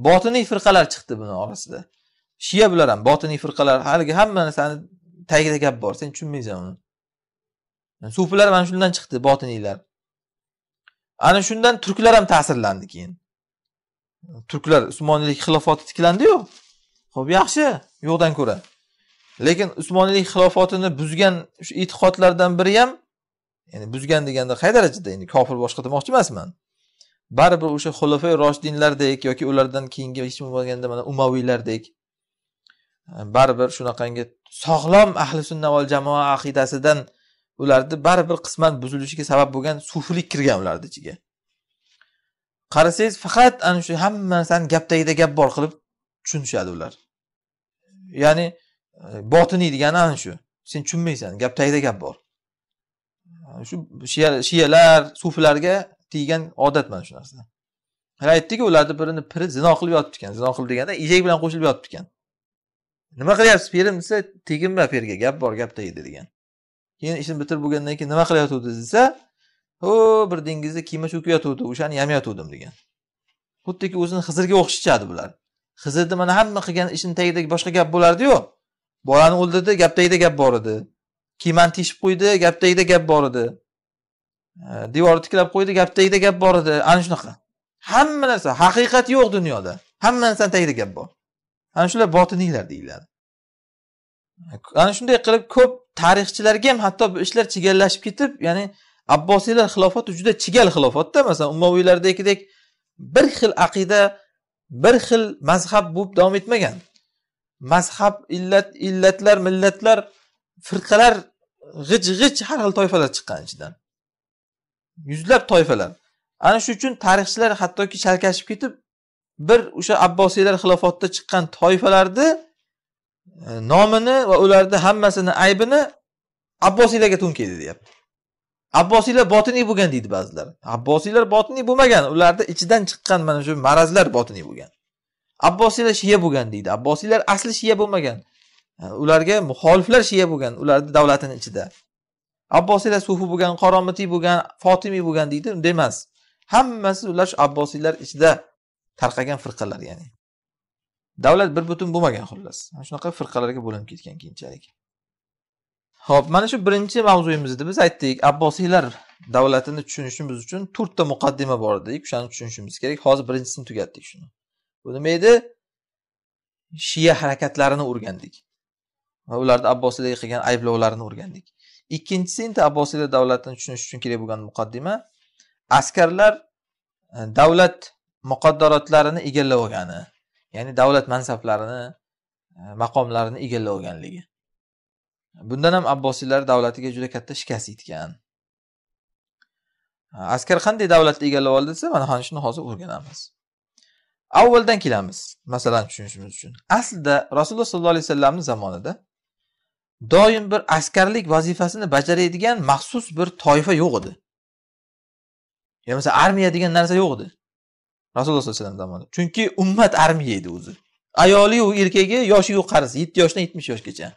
botiniy firqalar chiqdi buni orasida shiya bular ham botiniy firqalar haligi hamma narsani tagida gap bor sen tushunmaysan uni sufilar mana shundan chiqdi botiniylar ana shundan turklar ham ta'sirlandi keyin turklar usmoniylik xilofoti tiklandiyu ho'p yaxshi yo'qdan ko'ra lekin usmoniylik xilofotini buzgan shu e'tiqodlardan biri ham ya'ni buzgan deganda qay darajada endi kofir boshqa demoqchi emasman baribir o'sha xulafa roshidinlardek yoki ulardan keyingi hech bo'lmaganda mana umaviylardek baribir shunaqangi sog'lom ahli sunna val jamoa aqidasidan ularni baribir qisman buzilishiga sabab bo'lgan suflik kirgan ularni ichiga qarasangiz faqat ana shu narsani gap tagida gap bor qilib tushunishadi ular ya'ni e, botiniy degani ana shu sen tushunmaysan gap tagida gap bor shu shiyalar sufilarga tiygan odat mana shu narsa hali aytdikku ularni birini piri zino qilib yotibdi ekan zino qilib deganda eshak bilan qo'shilib yotibdi ekan nima qilyapsiz pirim desa teginma pirga gap bor gap tagida degan keyin ishni bitirib bo'lgandan keyin nima qilayotgandingiz desa ho bir dengizda kema cho'kib yotuvdi o'shani yamayotgandim degan xuddiki o'zini xizrga o'xshashadi bular xizrni mana hamma qilgan ishini tagida boshqa gap bo'lardiyu bolani o'ldirdi gap tagida gap bor edi kiyimani teshib qo'ydi gap tagida gap bor edi devorni tiklab qo'ydi gap tagida gap bor edi ana shunaqa hamma narsa haqiqat yo'q dunyoda hamma narsani tagida gap bor ana shular botiniylar deyiladi ana shunday qilib ko'p tarixchilarga ham hatto bu ishlar chigallashib ketib ya'ni abbosiylar xilofati juda chigal xilofatda masalan umaviylardagidek bir xil aqida bir xil mazhab bo'lib davom etmagan mazhab illat illatlar millatlar firqalar g'ij g'ij har xil toifalar chiqqan ichidan yuzlab toifalar ana shu uchun tarixchilar hattoki chalkashib ketib bir o'sha abbosiylar xilofotda chiqqan toifalarni e, nomini va ularni hammasini aybini abbosiylarga to'nkaydi deyapti abbosiylar botiniy bo'lgan deydi ba'zilar abbosiylar botiniy bo'lmagan ularni ichidan chiqqan mana shu marazlar botiniy bo'lgan abbosiylar shiya bo'lgan deydi abbosiylar asli shiya bo'lmagan ularga muxoliflar shiya bo'lgan ularni davlatini ichida abbosiylar sufi bo'lgan qoromitiy bo'lgan fotimiy bo'lgan deydi unday emas hammasi ular shu abbosiylar ichida tarqagan firqalar ya'ni davlat bir butun bo'lmagan xullas shunaqa firqalarga bo'linib ketgan keyinchalik ho'p mana shu birinchi edi biz aytdik abbosiylar davlatini tushunishimiz uchun to'rtta muqaddima bor dedik o'shani tushunishimiz kerak hozir birinchisini tugatdik shuni bu nima edi shiya harakatlarini o'rgandik va ularni abbosiylarga qilgan ayblovlarini o'rgandik ikkinchisi endi abbosiylar davlatini tushunish uchun kerak bo'lgan muqaddima askarlar e, davlat muqaddarotlarini egallab olgani ya'ni davlat mansablarini e, maqomlarini egallab olganligi bundan ham abbosiylar davlatiga juda katta shikast yetgan e, askar qanday davlatni egallab oldi desa mana hozir shuni hozir o'rganamiz avvaldan kelamiz masalani tushunishimiz uchun aslida rasululloh sollallohu alayhi vasallamni zamonida doim bir askarlik vazifasini bajaradigan maxsus bir toifa yo'q edi yo bo'lmasa armiya degan narsa yo'q edi rasululloh sallallohu alayhi vasallam zamonida chunki ummat armiya edi o'zi ayoliyu erkagi yoshiyu qarisi yetti yoshdan yetmish yoshgacha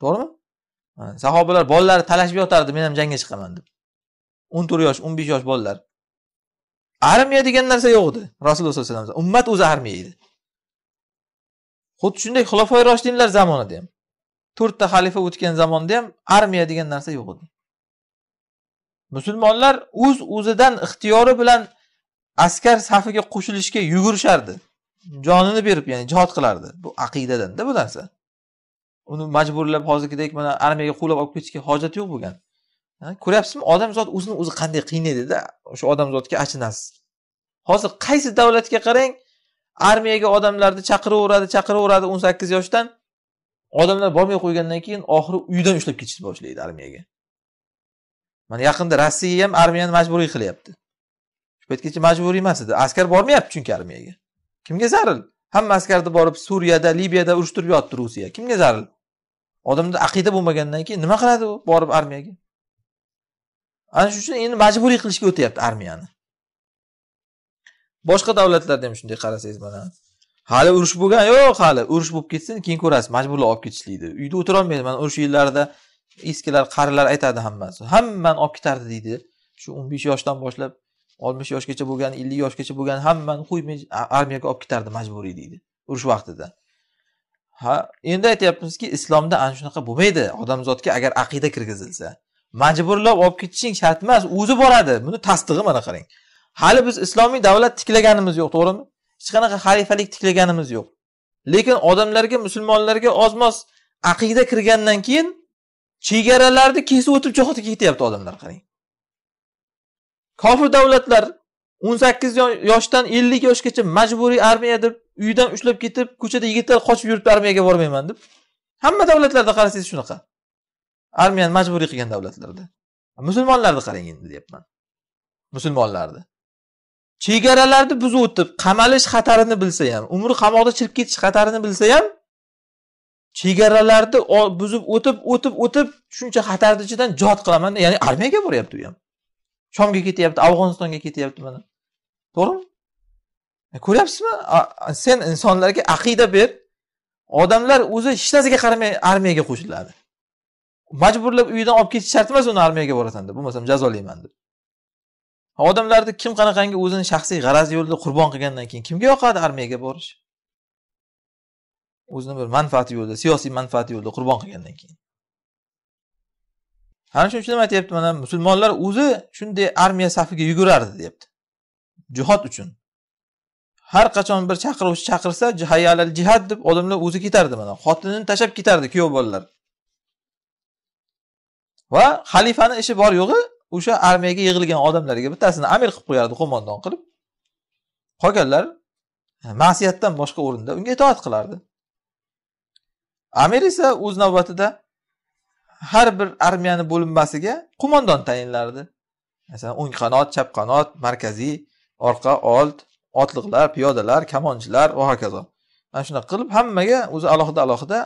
to'g'rimi sahobalar bolalari talashib yotardi men ham jangga chiqaman deb o'n to'rt yosh o'n besh yosh bolalar armiya degan narsa yo'q edi rasululloh sallallohu alayhi vasallam ummat o'zi armiya edi xuddi shunday xulofoi roshdinlar zamonida ham to'rtta xalifa o'tgan zamonda ham armiya degan narsa yo'q edi musulmonlar o'z uz o'zidan ixtiyori bilan askar safiga qo'shilishga yugurishardi jonini berib ya'ni jihod qilardi bu aqidadanda bu narsa uni majburlab hozirgidek mana armiyaga quvlab olib ketishga hojat yo'q bo'lgan ko'ryapsizmi odamzod o'zini o'zi qanday qiynaydida o'sha odamzodga achinasiz hozir qaysi davlatga qarang armiyaga odamlarni chaqiraveradi chaqiraveradi o'n sakkiz yoshdan odamlar bormay qo'ygandan keyin oxiri uydan ushlab ketishni boshlaydi armiyaga mana yaqinda rossiya ham armiyani majburiy qilyapti shu paytgacha majburiy emas edi askar bormayapti chunki armiyaga kimga zaril hamma askarni borib suriyada liviyada urushtirib yotdi yotibdi rusiya kimga zaril odamda aqida bo'lmagandan keyin nima qiladi u borib armiyaga ana shuning uchun endi majburiy qilishga o'tyapti armiyani boshqa davlatlarda ham shunday qarasangiz mana hali urush bo'lgan yo'q hali urush bo'lib ketsin keyin ko'rasiz majburlab olib ketishlikni uyda o'tirolmaydi mana o'sha yillarda eskilar qarilar aytadi hammasi hammani olib ketardi deydi shu o'n besh yoshdan boshlab oltmish yoshgacha bo'lgan ellik yoshgacha bo'lgan hammani qo'ymay armiyaga olib ketardi majburiy deydi urush vaqtida ha endi aytyapmizki islomda ana shunaqa bo'lmaydi odamzodga agar aqida kirgizilsa majburlab olib ketishing shart emas o'zi boradi buni tasdig'i mana qarang hali biz islomiy davlat tiklaganimiz yo'q to'g'rimi hech qanaqa xalifalik tiklaganimiz yo'q lekin odamlarga musulmonlarga ozmoz aqida kirgandan keyin chegaralarni kesib o'tib jihodga ketyapti odamlar qarang kofir davlatlar o'n sakkiz yoshdan ellik yoshgacha majburiy armiya deb uydan ushlab ketib ko'chada yigitlar qochib yuribdi armiyaga bormayman deb hamma davlatlarda qarasangiz shunaqa armiyani majburiy qilgan davlatlarda musulmonlarni qarang endi deyapman musulmonlarni chegaralarni buzib o'tib qamalish xatarini bilsa ham umri qamoqda chirib ketish xatarini bilsa ham chegaralarni buzib o'tib o'tib o'tib shuncha xatarni ichidan jihod qilaman ya'ni armiyaga boryapti u ham shomga ketyapti afg'onistonga ketyapti mana to'g'rimi e, ko'ryapsizmi sen insonlarga aqida ber odamlar o'zi hech narsaga qaramay armiyaga qo'shiladi majburlab uyidan olib ketish shart emas uni armiyaga borasan deb bo'lmasam jazolayman deb odamlarni kim qanaqangi o'zini shaxsiy g'araz yo'lida qurbon qilgandan keyin kimga yoqadi armiyaga borish o'zini bir manfaati yo'lida siyosiy manfaati yo'lida qurbon qilgandan keyin ana shuning uchun ham aytyapti mana musulmonlar o'zi shunday armiya safiga yugurardi deyapti jihod uchun har qachon bir chaqiruvchi chaqirsa hayalal jihad deb odamlar o'zi ketardi mana xotinini tashlab ketardi kuyov bolalar va xalifani ishi bor yo'g'i o'sha armiyaga yig'ilgan odamlarga bittasini amir qilib qo'yardi qo'mondon qilib qolganlar ma'siyatdan boshqa o'rinda unga itoat qilardi amir esa o'z navbatida har bir armiyani bo'linmasiga qo'mondon tayinlardi masalan o'ng qanot chap qanot markaziy orqa old otliqlar piyodalar kamonchilar va hokazo mana shunaqa qilib hammaga o'zi alohida alohida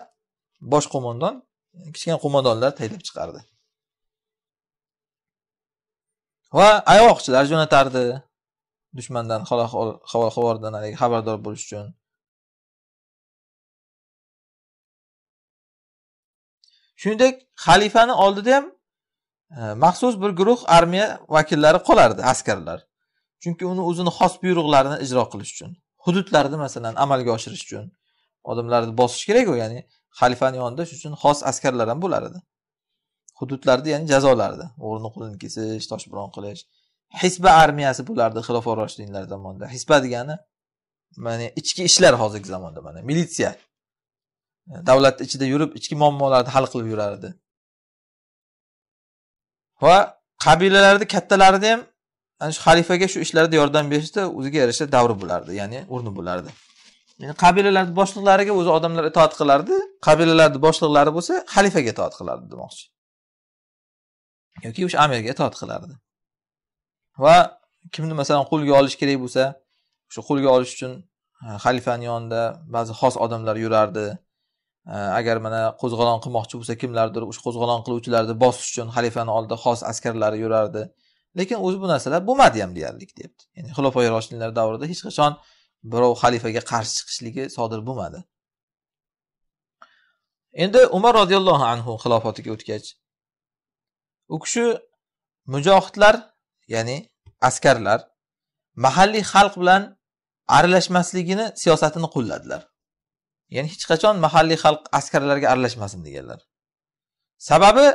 bosh qo'mondon kichkina qo'mondonlar tayinlab chiqardi va ayoqchilar jo'natardi dushmandan havo havoridan haligi xabardor bo'lish uchun shuningdek xalifani oldida ham e, maxsus bir guruh armiya vakillari qolardi askarlar chunki uni o'zini xos buyruqlarini ijro qilish uchun hududlarni masalan amalga oshirish uchun odamlarni bosish kerak ya'ni xalifani yonida shuning uchun xos askarlar ham bo'lar edi hududlarda ya'ni jazolarda o'g'rini qo'lini kesish toshbiron qilish hisba armiyasi bo'lardi xilofat roshidinlar zamonida hisba degani mana ichki ishlar hozirgi zamonda mana militsiya davlatni ichida yurib ichki muammolarni hal qilib yurardi va qabilalarni kattalarini ham ana shu xalifaga shu ishlarda yordam berishda o'ziga yarasha davri bo'lardi ya'ni o'rni bo'lardi ya'ni qabilalarni boshliqlariga o'zi odamlar itoat qilardi qabilalarni boshliqlari bo'lsa xalifaga itoat qilardi demoqchi yoki o'sha amirga itoat qilardi va kimni masalan qo'lga olish kerak bo'lsa o'sha qo'lga olish uchun e, xalifani yonida ba'zi xos odamlar yurardi e, agar mana qo'zg'olon qilmoqchi bo'lsa kimlardir o'sha qo'zg'olon qiluvchilarni bosish uchun xalifani oldida xos askarlari yurardi lekin o'zi bu narsalar bo'lmadi ham deyarlik deyapti ya'ni xulofoi roshidinlar davrida hech qachon birov xalifaga qarshi chiqishligi sodir bo'lmadi endi umar roziyallohu anhu xilofatiga o'tgach u kishi mujohidlar ya'ni askarlar mahalliy xalq bilan aralashmasligini siyosatini qo'lladilar ya'ni hech qachon mahalliy xalq askarlarga aralashmasin deganlar sababi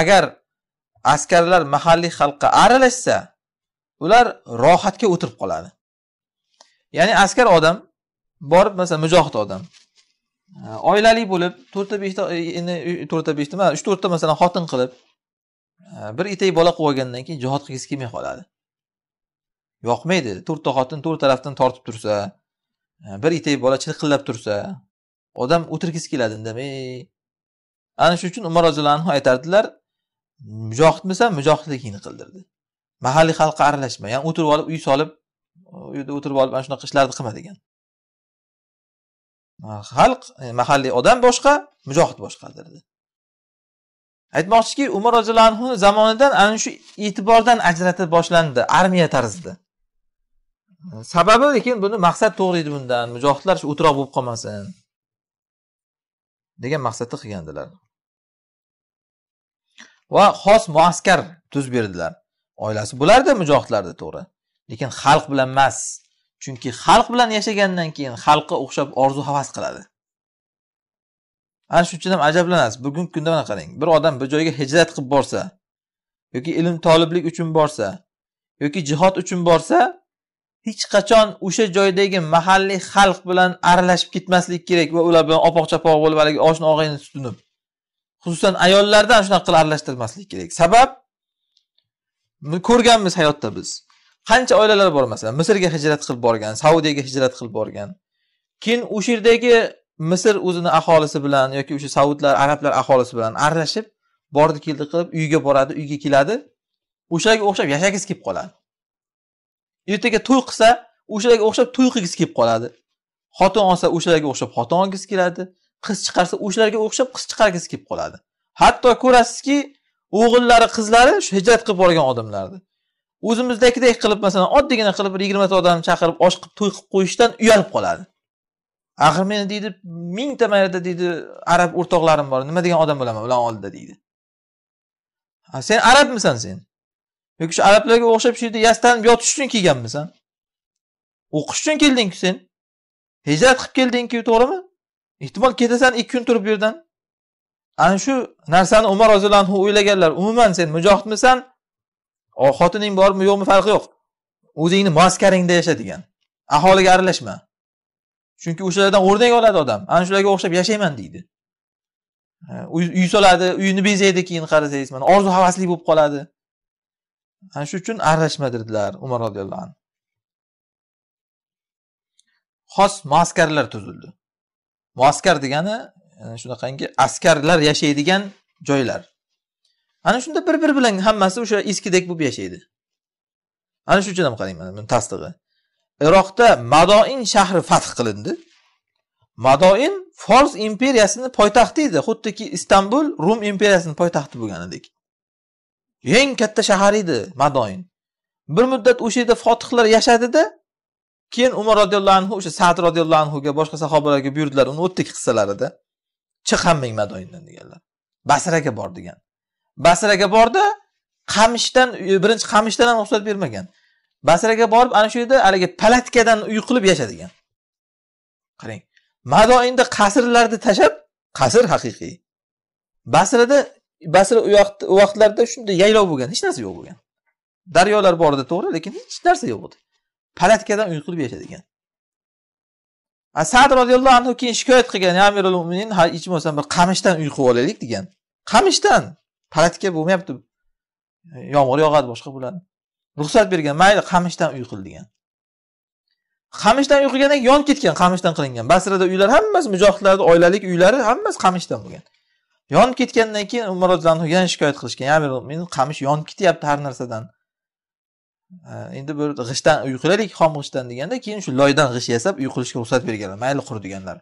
agar askarlar mahalliy xalqqa aralashsa ular rohatga o'tirib qoladi ya'ni askar odam borib masalan mujohid odam e, oilali bo'lib to'rtta beshta e, endi e, to'rtta beshta emas uch to'rtta masalan xotin qilib bir etak bola qilib olgandan keyin jihod qilgisi kelmay qoladi yoqmaydi to'rtta xotin to'rt tarafdan tortib tursa e, bir etak bola chirqillab tursa odam o'tirgisi keladi indamay ana shuning uchun umar roziyallohu anhu aytardilar mujohidmisan mujohidligingni qildirdi mahalliy xalqqa aralashma ya'ni o'tirib olib uy solib yerda o'tirib olib ana shunaqa ishlarni qilma degan xalq e, mahalliy odam boshqa mujohid boshqa dedi aytmoqchiki umar roziyallohu anhuni zamonidan ana shu e'tibordan ajratib boshlandi armiya tarzida sababi lekin buni maqsad to'g'ri edi bundan mujohidlar shu o'tiroq bo'lib qolmasin degan maqsadda qilgandilar va xos muaskar tuzib berdilar oilasi bo'lardi mujohidlarni to'g'ri lekin xalq bilan emas chunki xalq bilan yashagandan keyin xalqqa o'xshab orzu havas qiladi ana shuning uchun ham ajablanasiz bugungi kunda mana qarang bir odam bir joyga hijrat qilib borsa yoki ilm toliblik uchun borsa yoki jihod uchun borsa hech qachon o'sha joydagi mahalliy xalq bilan aralashib ketmaslik kerak va ular bilan opoq chapoq bo'lib haligi oshna og'ayni tutinib xususan ayollardan shunaqa qilib aralashtirmaslik kerak sabab ko'rganmiz hayotda biz qancha oilalar bor masalan misrga hijrat qilib borgan saudiyaga hijrat qilib borgan keyin o'sha yerdagi misr o'zini aholisi bilan yoki o'sha saudlar arablar aholisi bilan aralashib bordi keldi qilib uyiga boradi uyga keladi o'shaga o'xshab yashagisi kelib qoladi ertaga to'y qilsa o'shalarga o'xshab to'y qilgisi kelib qoladi xotin olsa o'shalarga o'xshab xotin olgisi keladi qiz chiqarsa o'shalarga o'xshab qiz chiqargisi kelib qoladi hatto ko'rasizki o'g'illari qizlari shu hijrat qilib borgan odamlarni o'zimizdagiday qilib masalan oddiygina qilib bir yigirmata odamni chaqirib osh qilib to'y qilib qo'yishdan uyalib qoladi axir meni deydi mingta mayada deydi arab o'rtoqlarim bor nima degan odam bo'laman ularni oldida deydi sen arabmisan sen yoki shu arablarga o'xshab shu yerda yastanib yotish uchun kelganmisan o'qish uchun keldingku sen hijrat qilib keldingku to'g'rimi ehtimol ketasan ikki kun turib bu yerdan ana shu narsani umar roziyallohu anhu o'ylaganlar umuman sen mujohidmisan xotining bormi yo'qmi farqi yo'q o'zingni maskaringda yasha degan aholiga aralashma chunki o'shalardan o'rnak oladi odam ana shularga o'xshab yashayman deydi uy soladi uyini bezaydi keyin qarasangiz mana orzu havasli bo'lib qoladi ana shu uchun aralashma dedilar umar roziyallohu anhu xos maskarlar tuzildi muaskar degani e, shunaqangi askarlar yashaydigan joylar ana shunda bir biri bilan hammasi o'sha eskidek bo'lib yashaydi ana shu uchun ham qarang mana buni tasdig'i Iroqda Madoin shahri fath qilindi. Madoin Fors imperiyasini poytaxti edi, xuddiki Istanbul Rum imperiyasining poytaxti bo'lganidek. Eng katta shahar edi Madoin. Bir muddat o'sha yerda fotihlar yashadida, keyin Umar roziyallohu anhu o'sha Sa'd anhu anhuga boshqa sahobalarga buyurdilar, uni o'tdik qissalarida. Chiq hammang Madoindan deganlar. Basraga bor degan. Basraga borda Qamishdan birinchi Qamishdan ham ruxsat bermagan. basraga borib ana shu yerda haligi palatkadan uy qilib yashadigan qarang madoinda qasrlarni tashlab qasr haqiqiy basrada basra u vaqtlarda shunday yaylov bo'lgan hech narsa yo'q bo'lgan daryolar bor edi to'g'ri lekin hech narsa yo'q edi palatkadan uy qilib yashadigan sad roziyallohu anhu keyin shikoyat qilgan amirul mo'minin hech bo'lmasam bir qamishdan uy qilib olaylik degan qamishdan palatka bo'lmayapti yomg'ir yog'adi boshqa bo'ladi ruxsat bergan mayli qamishdan uy qil degan qamishdan uy qilgandan keyin yonib ketgan qamishdan qilingan basrada uylar hammasi mujohidlarni oilalik uylari hammasi qamishdan bo'lgan yonib ketgandan keyin umar roziyallohu yana shikoyat qilishgan ya meni qamish yonib ketyapti har narsadan endi bir g'ishtdan uy qilaylik xom g'ishtdan deganda keyin shu loydan g'isht yasab uy qilishga ruxsat berganlar mayli qur deganlar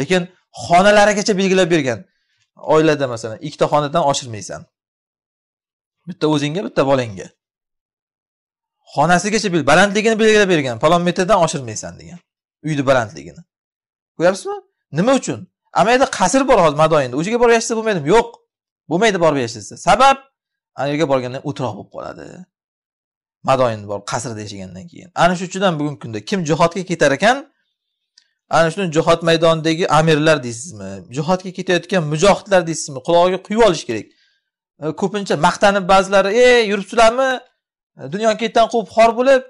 lekin xonalarigacha belgilab bergan oilada masalan ikkita xonadan oshirmaysan bitta o'zingga bitta bolangga xonasigacha bil balandligini belgilab bergan falon metrdan oshirmaysan degan uyni balandligini ko'ryapsizmi nima uchun ana yerda qasr bor hozir madoinda o'sha yerga borib yashasa bo'lmaydimi yo'q bo'lmaydi borib yashasa sabab ana yerga borganda o'troq bo'lib qoladi madoinda borib qasrda yashagandan keyin ana shu ham bugungi kunda kim jihodga ketar ekan ana shuni jihod maydonidagi amirlar deysizmi jihodga ketayotgan mujohidlar deysizmi qulog'iga quyib olish kerak ko'pincha maqtanib ba'zilari ey yuribsizlarmi dunyoni ketidan quvib xor bo'lib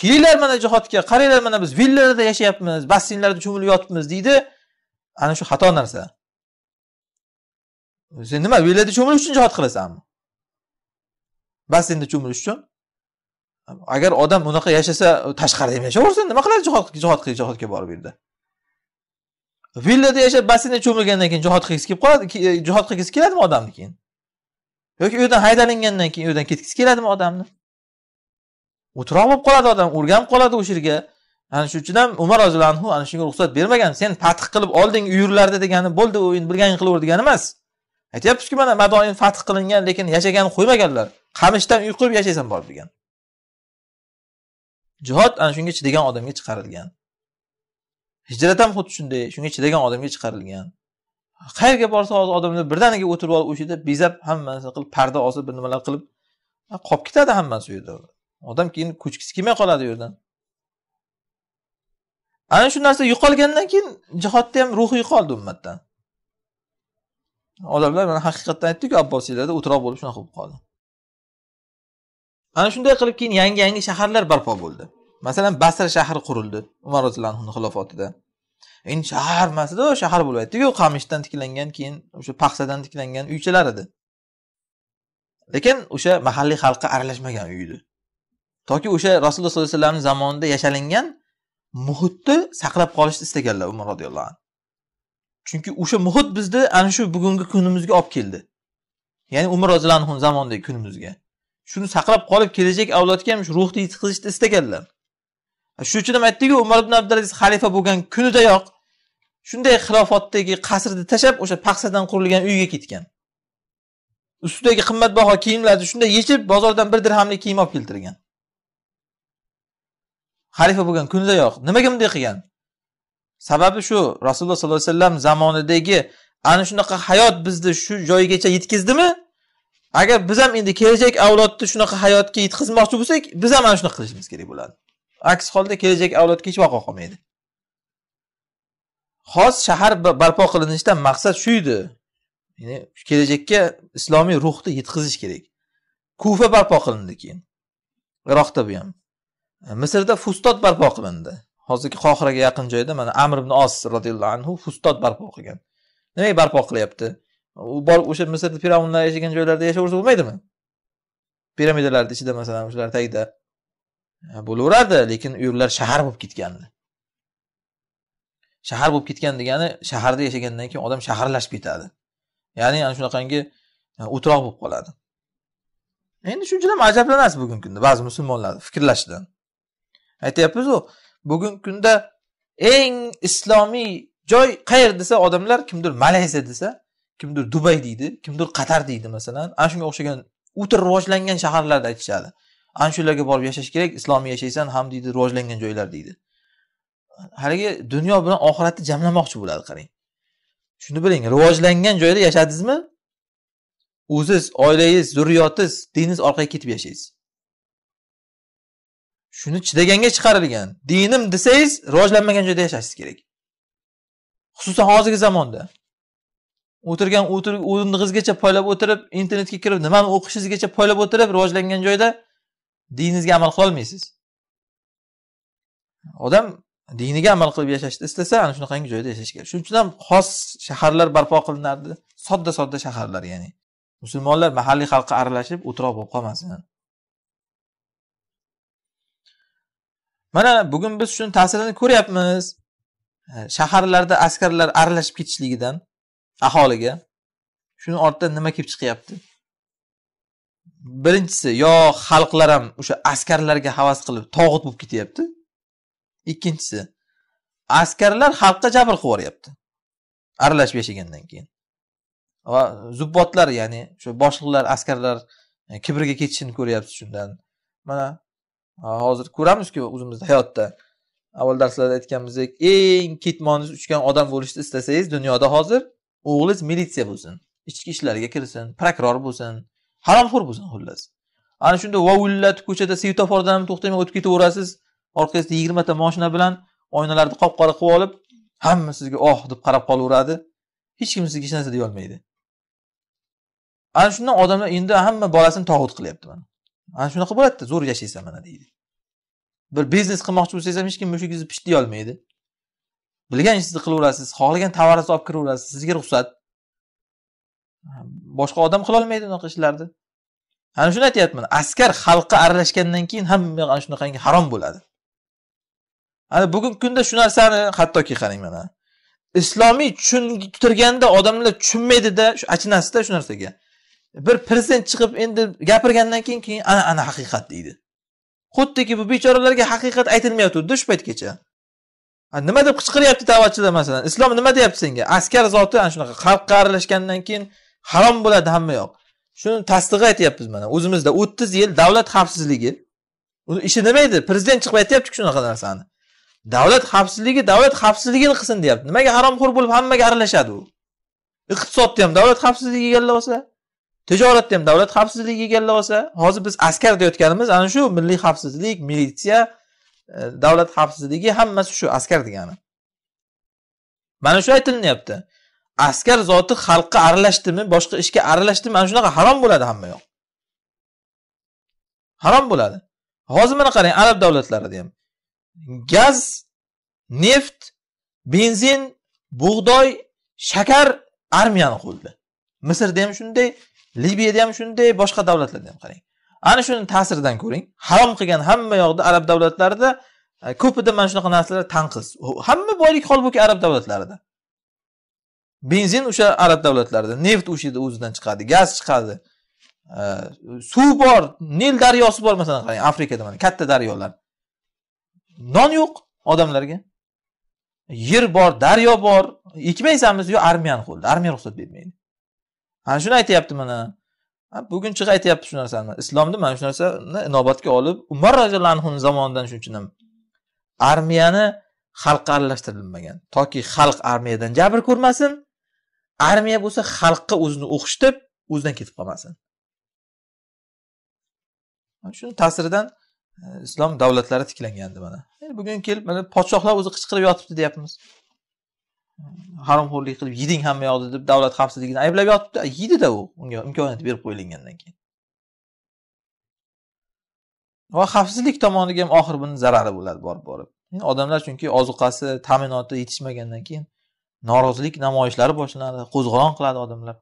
kelinglar mana jihodga qaranglar mana biz villalarda yashayapmiz basseynlarda cho'milib yotibmiz deydi ana shu xato narsa sen nima villada cho'milish uchun jihod qilasanmi basseynda cho'milish uchun agar odam unaqa yashasa tashqarida ham yashayversin nima qiladi jihod jihod jihodga borib u yerda villada yashab basseynda cho'milgandan keyin jihod qilgisi kelib qoladi jihod qilgisi keladimi odamni keyin yoki u yerdan haydalingandan keyin u yerdan ketgisi keladimi odamni o'tiroq bo'lib qoladi odam o'rganib qoladi o'sha yerga ana shuning uchun ham umar roziyallohu anhu ana shunga ruxsat bermagan sen fath qilib olding uyurlarda degani bo'ldi endi bilganing qilaver degani emas aytyapmizku mana madoin fath qilingan lekin yashagan qo'ymaganlar qamishdan uy qurib yashaysan borib degan jihod ana shunga chidagan odamga chiqarilgan hijrat ham xuddi shunday shunga chidagan odamga chiqarilgan qayerga borsa hozir odamlar birdaniga o'tirib olib o'sha yerda bezab hammasini qilib parda osib bir nimalar qilib qolib ketadi hammasi u yerda odam keyin ko'chgisi kelmay qoladi u yerdan ana shu narsa yo'qolgandan keyin jihodni ham ruhi yo'qoldi ummatdan odamlar mana haqiqatdan aytdiku abbosiylarda o'troq bo'lib shunaqa bo'lib qoldi ana shunday qilib keyin yangi yangi shaharlar barpo bo'ldi masalan basra shahri qurildi umar roziyallohu anhuni xilofatida endi shahar emas edi shahar bo'lib aytdiku qamishdan tiklangan keyin o'sha paxsadan tiklangan uychalar edi lekin o'sha mahalliy xalqqa aralashmagan uy edi toki o'sha rasululloh sollallohu alayhi vasallamni zamonida yashalingan muhitni saqlab qolishni istaganlar umar roziyallohu anhu chunki o'sha muhit bizni ana shu bugungi kunimizga olib keldi ya'ni umar roziyallohu anhu zamonidagi kunimizga shuni saqlab qolib kelajak avlodga ham shu ruhni yetkazishni istaganlar shuning uchun ham aytdiku umar ibn abdulaziz xalifa bo'lgan kunidayoq shunday xilofotdagi qasrni tashlab o'sha paxsadan qurilgan uyga ketgan ustidagi qimmatbaho kiyimlarni shunday yechib bozordan bir dirhamlik kiyim olib keltirgan xalifa bo'lgan kunidayoq nimaga bunday qilgan sababi shu rasululloh sollallohu alayhi vasallam zamonidagi ana shunaqa hayot bizni shu joygacha yetkazdimi agar biz ham endi kelajak avlodni shunaqa hayotga yetkazmoqchi bo'lsak biz ham ana shunaqa qilishimiz kerak bo'ladi aks holda kelajak avlodga hech vaqo qolmaydi xos shahar barpo qilinishidan maqsad shu edi ya'ni kelajakka islomiy ruhni yetkazish kerak kufa barpo qilindi keyin iroqda bu ham misrda fustot barpo qilindi hozirgi qohiraga yaqin joyda mana amr ibn os roziyallohu anhu fustot barpo qilgan nimaga barpo qilyapti u borib o'sha misrda piravnlar yashagan joylarda yashaversa bo'lmaydimi piramidalarni ichida masalan o'shalar tagida bo'laverardi lekin u yerlar shahar bo'lib ketgandi shahar bo'lib ketgan degani shaharda yashagandan keyin odam shaharlashib ketadi ya'ni ana shunaqangi o'troq bo'lib qoladi endi ham ajablanasiz bugungi kunda ba'zi musulmonlar fikrlashidan aytyapmizu bugungi kunda eng islomiy joy qayer desa odamlar kimdir malayziya desa kimdir dubay deydi kimdir qatar deydi masalan ana shunga o'xshagan o'ta rivojlangan shaharlarda aytishadi ana shularga borib yashash kerak islomiy yashaysan ham deydi rivojlangan joylar deydi haligi dunyo bilan oxiratni jamlamoqchi bo'ladi qarang shuni biling rivojlangan joyda yashadingizmi o'ziz oilangiz zurriyotingiz diningiz orqaga ketib yashaysiz shuni chidaganga chiqarilgan dinim desangiz rivojlanmagan joyda yashashingiz kerak xususan hozirgi zamonda o'tirgan o'rindig'ingizgacha poylab o'tirib internetga kirib nimani o'qishingizgacha poylab o'tirib rivojlangan joyda diningizga amal qilolmaysiz odam diniga amal qilib yashashni istasa ana shunaqangi joyda yashash kerak shuning uchun ham xos shaharlar barpo qilinardi sodda sodda shaharlar ya'ni musulmonlar mahalliy xalqqa aralashib o'troq bo'lib qolmasin mana bugun biz shuni ta'sirini ko'ryapmiz shaharlarda askarlar aralashib ketishligidan aholiga shuni ortidan nima kelib chiqyapti birinchisi yo xalqlar ham o'sha askarlarga havas qilib tog'ut bo'lib ketyapti ikkinchisi askarlar xalqqa jabr qilib yuboryapti aralashib yashagandan keyin va zubbotlar ya'ni o'sha boshliqlar askarlar e, kibrga ketishini ko'ryapsiz shundan mana hozir ko'ramizku o'zimizni hayotda avval darslarda aytganimizdek eng ketmoningiz uchgan odam bo'lishni istasangiz dunyoda hozir o'g'lingiz militsiya bo'lsin ichki ishlarga kirsin prokuror bo'lsin haromxo'r bo'lsin xullas ana shunda vovullat ko'chada svetofordan to'xtamay o'tib ketaverasiz orqangizda yigirmata moshina bilan oynalarni qop qora qilib olib hamma sizga oh deb qarab qolaveradi hech kim sizga hech narsa deyolmaydi ana shundan odamlar endi hamma bolasini tog'ut qilyapti mana ana shunaqa bo'ladida zo'r yashaysan mana deydi bir biznes qilmoqchi bo'lsangiz ham hech kim mushugingizni pish deyolmaydi bilgan ishingizni qilaverasiz xohlagan tovaringizni olib kiraverasiz sizga ruxsat boshqa odam qilolmaydi unaqa ishlarni ana shuni aytyapman askar xalqqa aralashgandan keyin hamma ana shunaqangi harom bo'ladi ana bugungi kunda shu narsani hattoki qarang mana islomiy tushuntirganda odamlar tushunmaydida shu achinasizda shu narsaga bir prezident chiqib endi gapirgandan keyin keyin ana ana haqiqat deydi xuddiki bu bechoralarga haqiqat aytilmayotgandida shu paytgacha nima deb qichqiryapti da'vatchilar masalan islom nima deyapti senga askar zoti ana shunaqa xalqqa aralashgandan keyin harom bo'ladi hamma yoq shuni tasdig'i aytyapmiz mana o'zimizda o'ttiz yil davlat xavfsizligi uni ishi nima edi prezident chiqib aytyaptiku shunaqa narsani davlat xavfsizligi davlat xavfsizligini qilsin deyapti nimaga haromxo'r bo'lib hammaga aralashadi u iqtisodni ham davlat xavfsizligi egallab olsa tijoratda ham davlat xavfsizligi egallab olsa hozir biz askar deyotganimiz ana shu milliy xavfsizlik militsiya e, davlat xavfsizligi hammasi shu askar degani mana shu aytilinyapti askar zoti xalqqa aralashdimi boshqa ishga aralashdimi ana shunaqa harom bo'ladi hamma yoq harom bo'ladi hozir mana qarang arab davlatlarida ham gaz neft benzin bug'doy shakar armiyani qo'lida misrda ham shunday libiyada ham shunday boshqa davlatlarda ham qarang ana shuni ta'siridan ko'ring harom qilgan hamma yoqda arab davlatlarida e, ko'pida mana shunaqa narsalar tanqis hamma boylik holbuki arab davlatlarida benzin o'sha arab davlatlarida neft o'sha yerda o'zidan chiqadi gaz chiqadi e, suv bor nil daryosi bor masalan qarang afrikada mana katta daryolar non yo'q odamlarga yer bor daryo bor ekmaysanmiz yo armiyani qo'lida armiya ruxsat bermaydi ana shuni aytyapti mana buguncha aytyapti shu narsani islomda mana shu narsani inobatga olib umar roziyallohu anhuni zamonidan shuning uchun ham armiyani xalqqa aralashtirilmagan toki xalq armiyadan jabr ko'rmasin armiya bo'lsa xalqqa o'zini o'xshatib o'zidan ketib qolmasin shuni ta'siridan e, islom davlatlari tiklangandi mana bugun kelib mana podshohlar o'zi qichqirib yotibdi deyapmiz haromxo'rlik qilib yeding hamma yoqni deb davlat xavfsizligini ayblab yotibdi yeydida u unga imkoniyat berib qo'yilgandan keyin va xavfsizlik tomoniga ham oxiri buni zarari bo'ladi borib borib odamlar chunki ozuqasi ta'minoti yetishmagandan keyin norozilik namoyishlari boshlanadi qo'zg'olon qiladi odamlar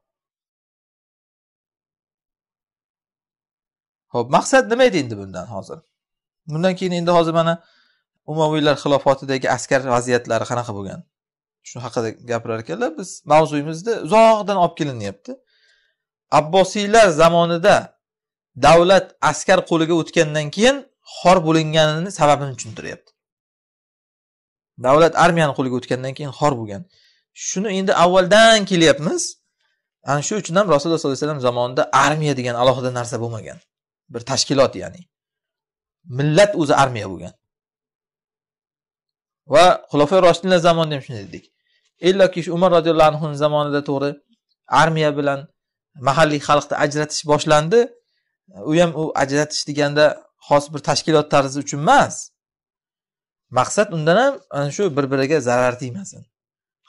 ho'p maqsad nima edi endi bundan hozir bundan keyin endi hozir mana umaviylar xilofatidagi askar vaziyatlari qanaqa bo'lgan shu haqida gapirar ekanlar biz mavzuyimizda uzoqdan olib kelinyapti abbosiylar zamonida davlat askar qo'liga o'tgandan keyin xor bo'linganini sababini tushuntiryapti davlat armiyani qo'liga o'tgandan keyin xor bo'lgan shuni endi avvaldan kelyapmiz ana shu uchun ham rasululloh sollallohu alayhi vasallam zamonida armiya degan alohida narsa bo'lmagan bir tashkilot ya'ni millat o'zi armiya bo'lgan va xulofay roshidinlar zamonida ham shunday dedik illoki shu umar roziyallohu anhuni zamonida to'g'ri armiya bilan mahalliy xalqni ajratish boshlandi u ham u ajratish deganda xos bir tashkilot tarzi uchun emas maqsad undan ham ana shu bir biriga zarar tegmasin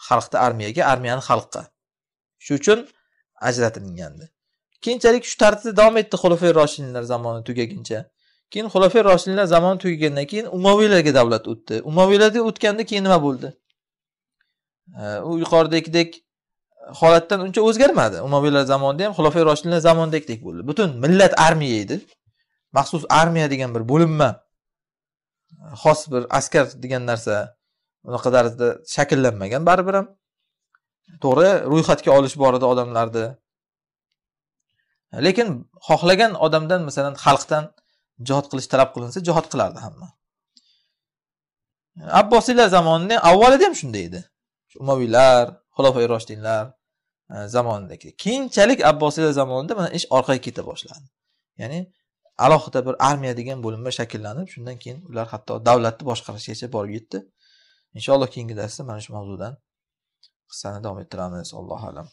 xalqni armiyaga armiyani xalqqa shu uchun ajratilgandi keyinchalik shu tartibda davom etdi xulofay roshidinlar zamoni tugaguncha keyin xulofay roshinlar zamoni tugagandan keyin umoviylarga davlat o'tdi umoviylarga o'tganda keyin nima bo'ldi u yuqoridagidek holatdan uncha o'zgarmadi umaviylar zamonida ham xulofay roshinlar zamonidagidek bo'ldi butun millat armiya edi maxsus armiya degan bir bo'linma xos bir askar degan narsa unaqa tarzda shakllanmagan baribir ham to'g'ri ro'yxatga olish bor edi odamlarni lekin xohlagan odamdan masalan xalqdan jihod qilish talab qilinsa jihod qilardi hamma abbosiylar zamonida avvalida ham shunday edi umaviylar xulofai roshidinlar e, zamonida keyinchalik abbosiylar zamonida mana ish orqaga keta boshladi ya'ni alohida bir armiya degan bo'linma shakllanib shundan keyin ular hatto davlatni boshqarishgacha borib yetdi inshaalloh keyingi darsda mana shu mavzudan qissani davom ettiramiz allohu alam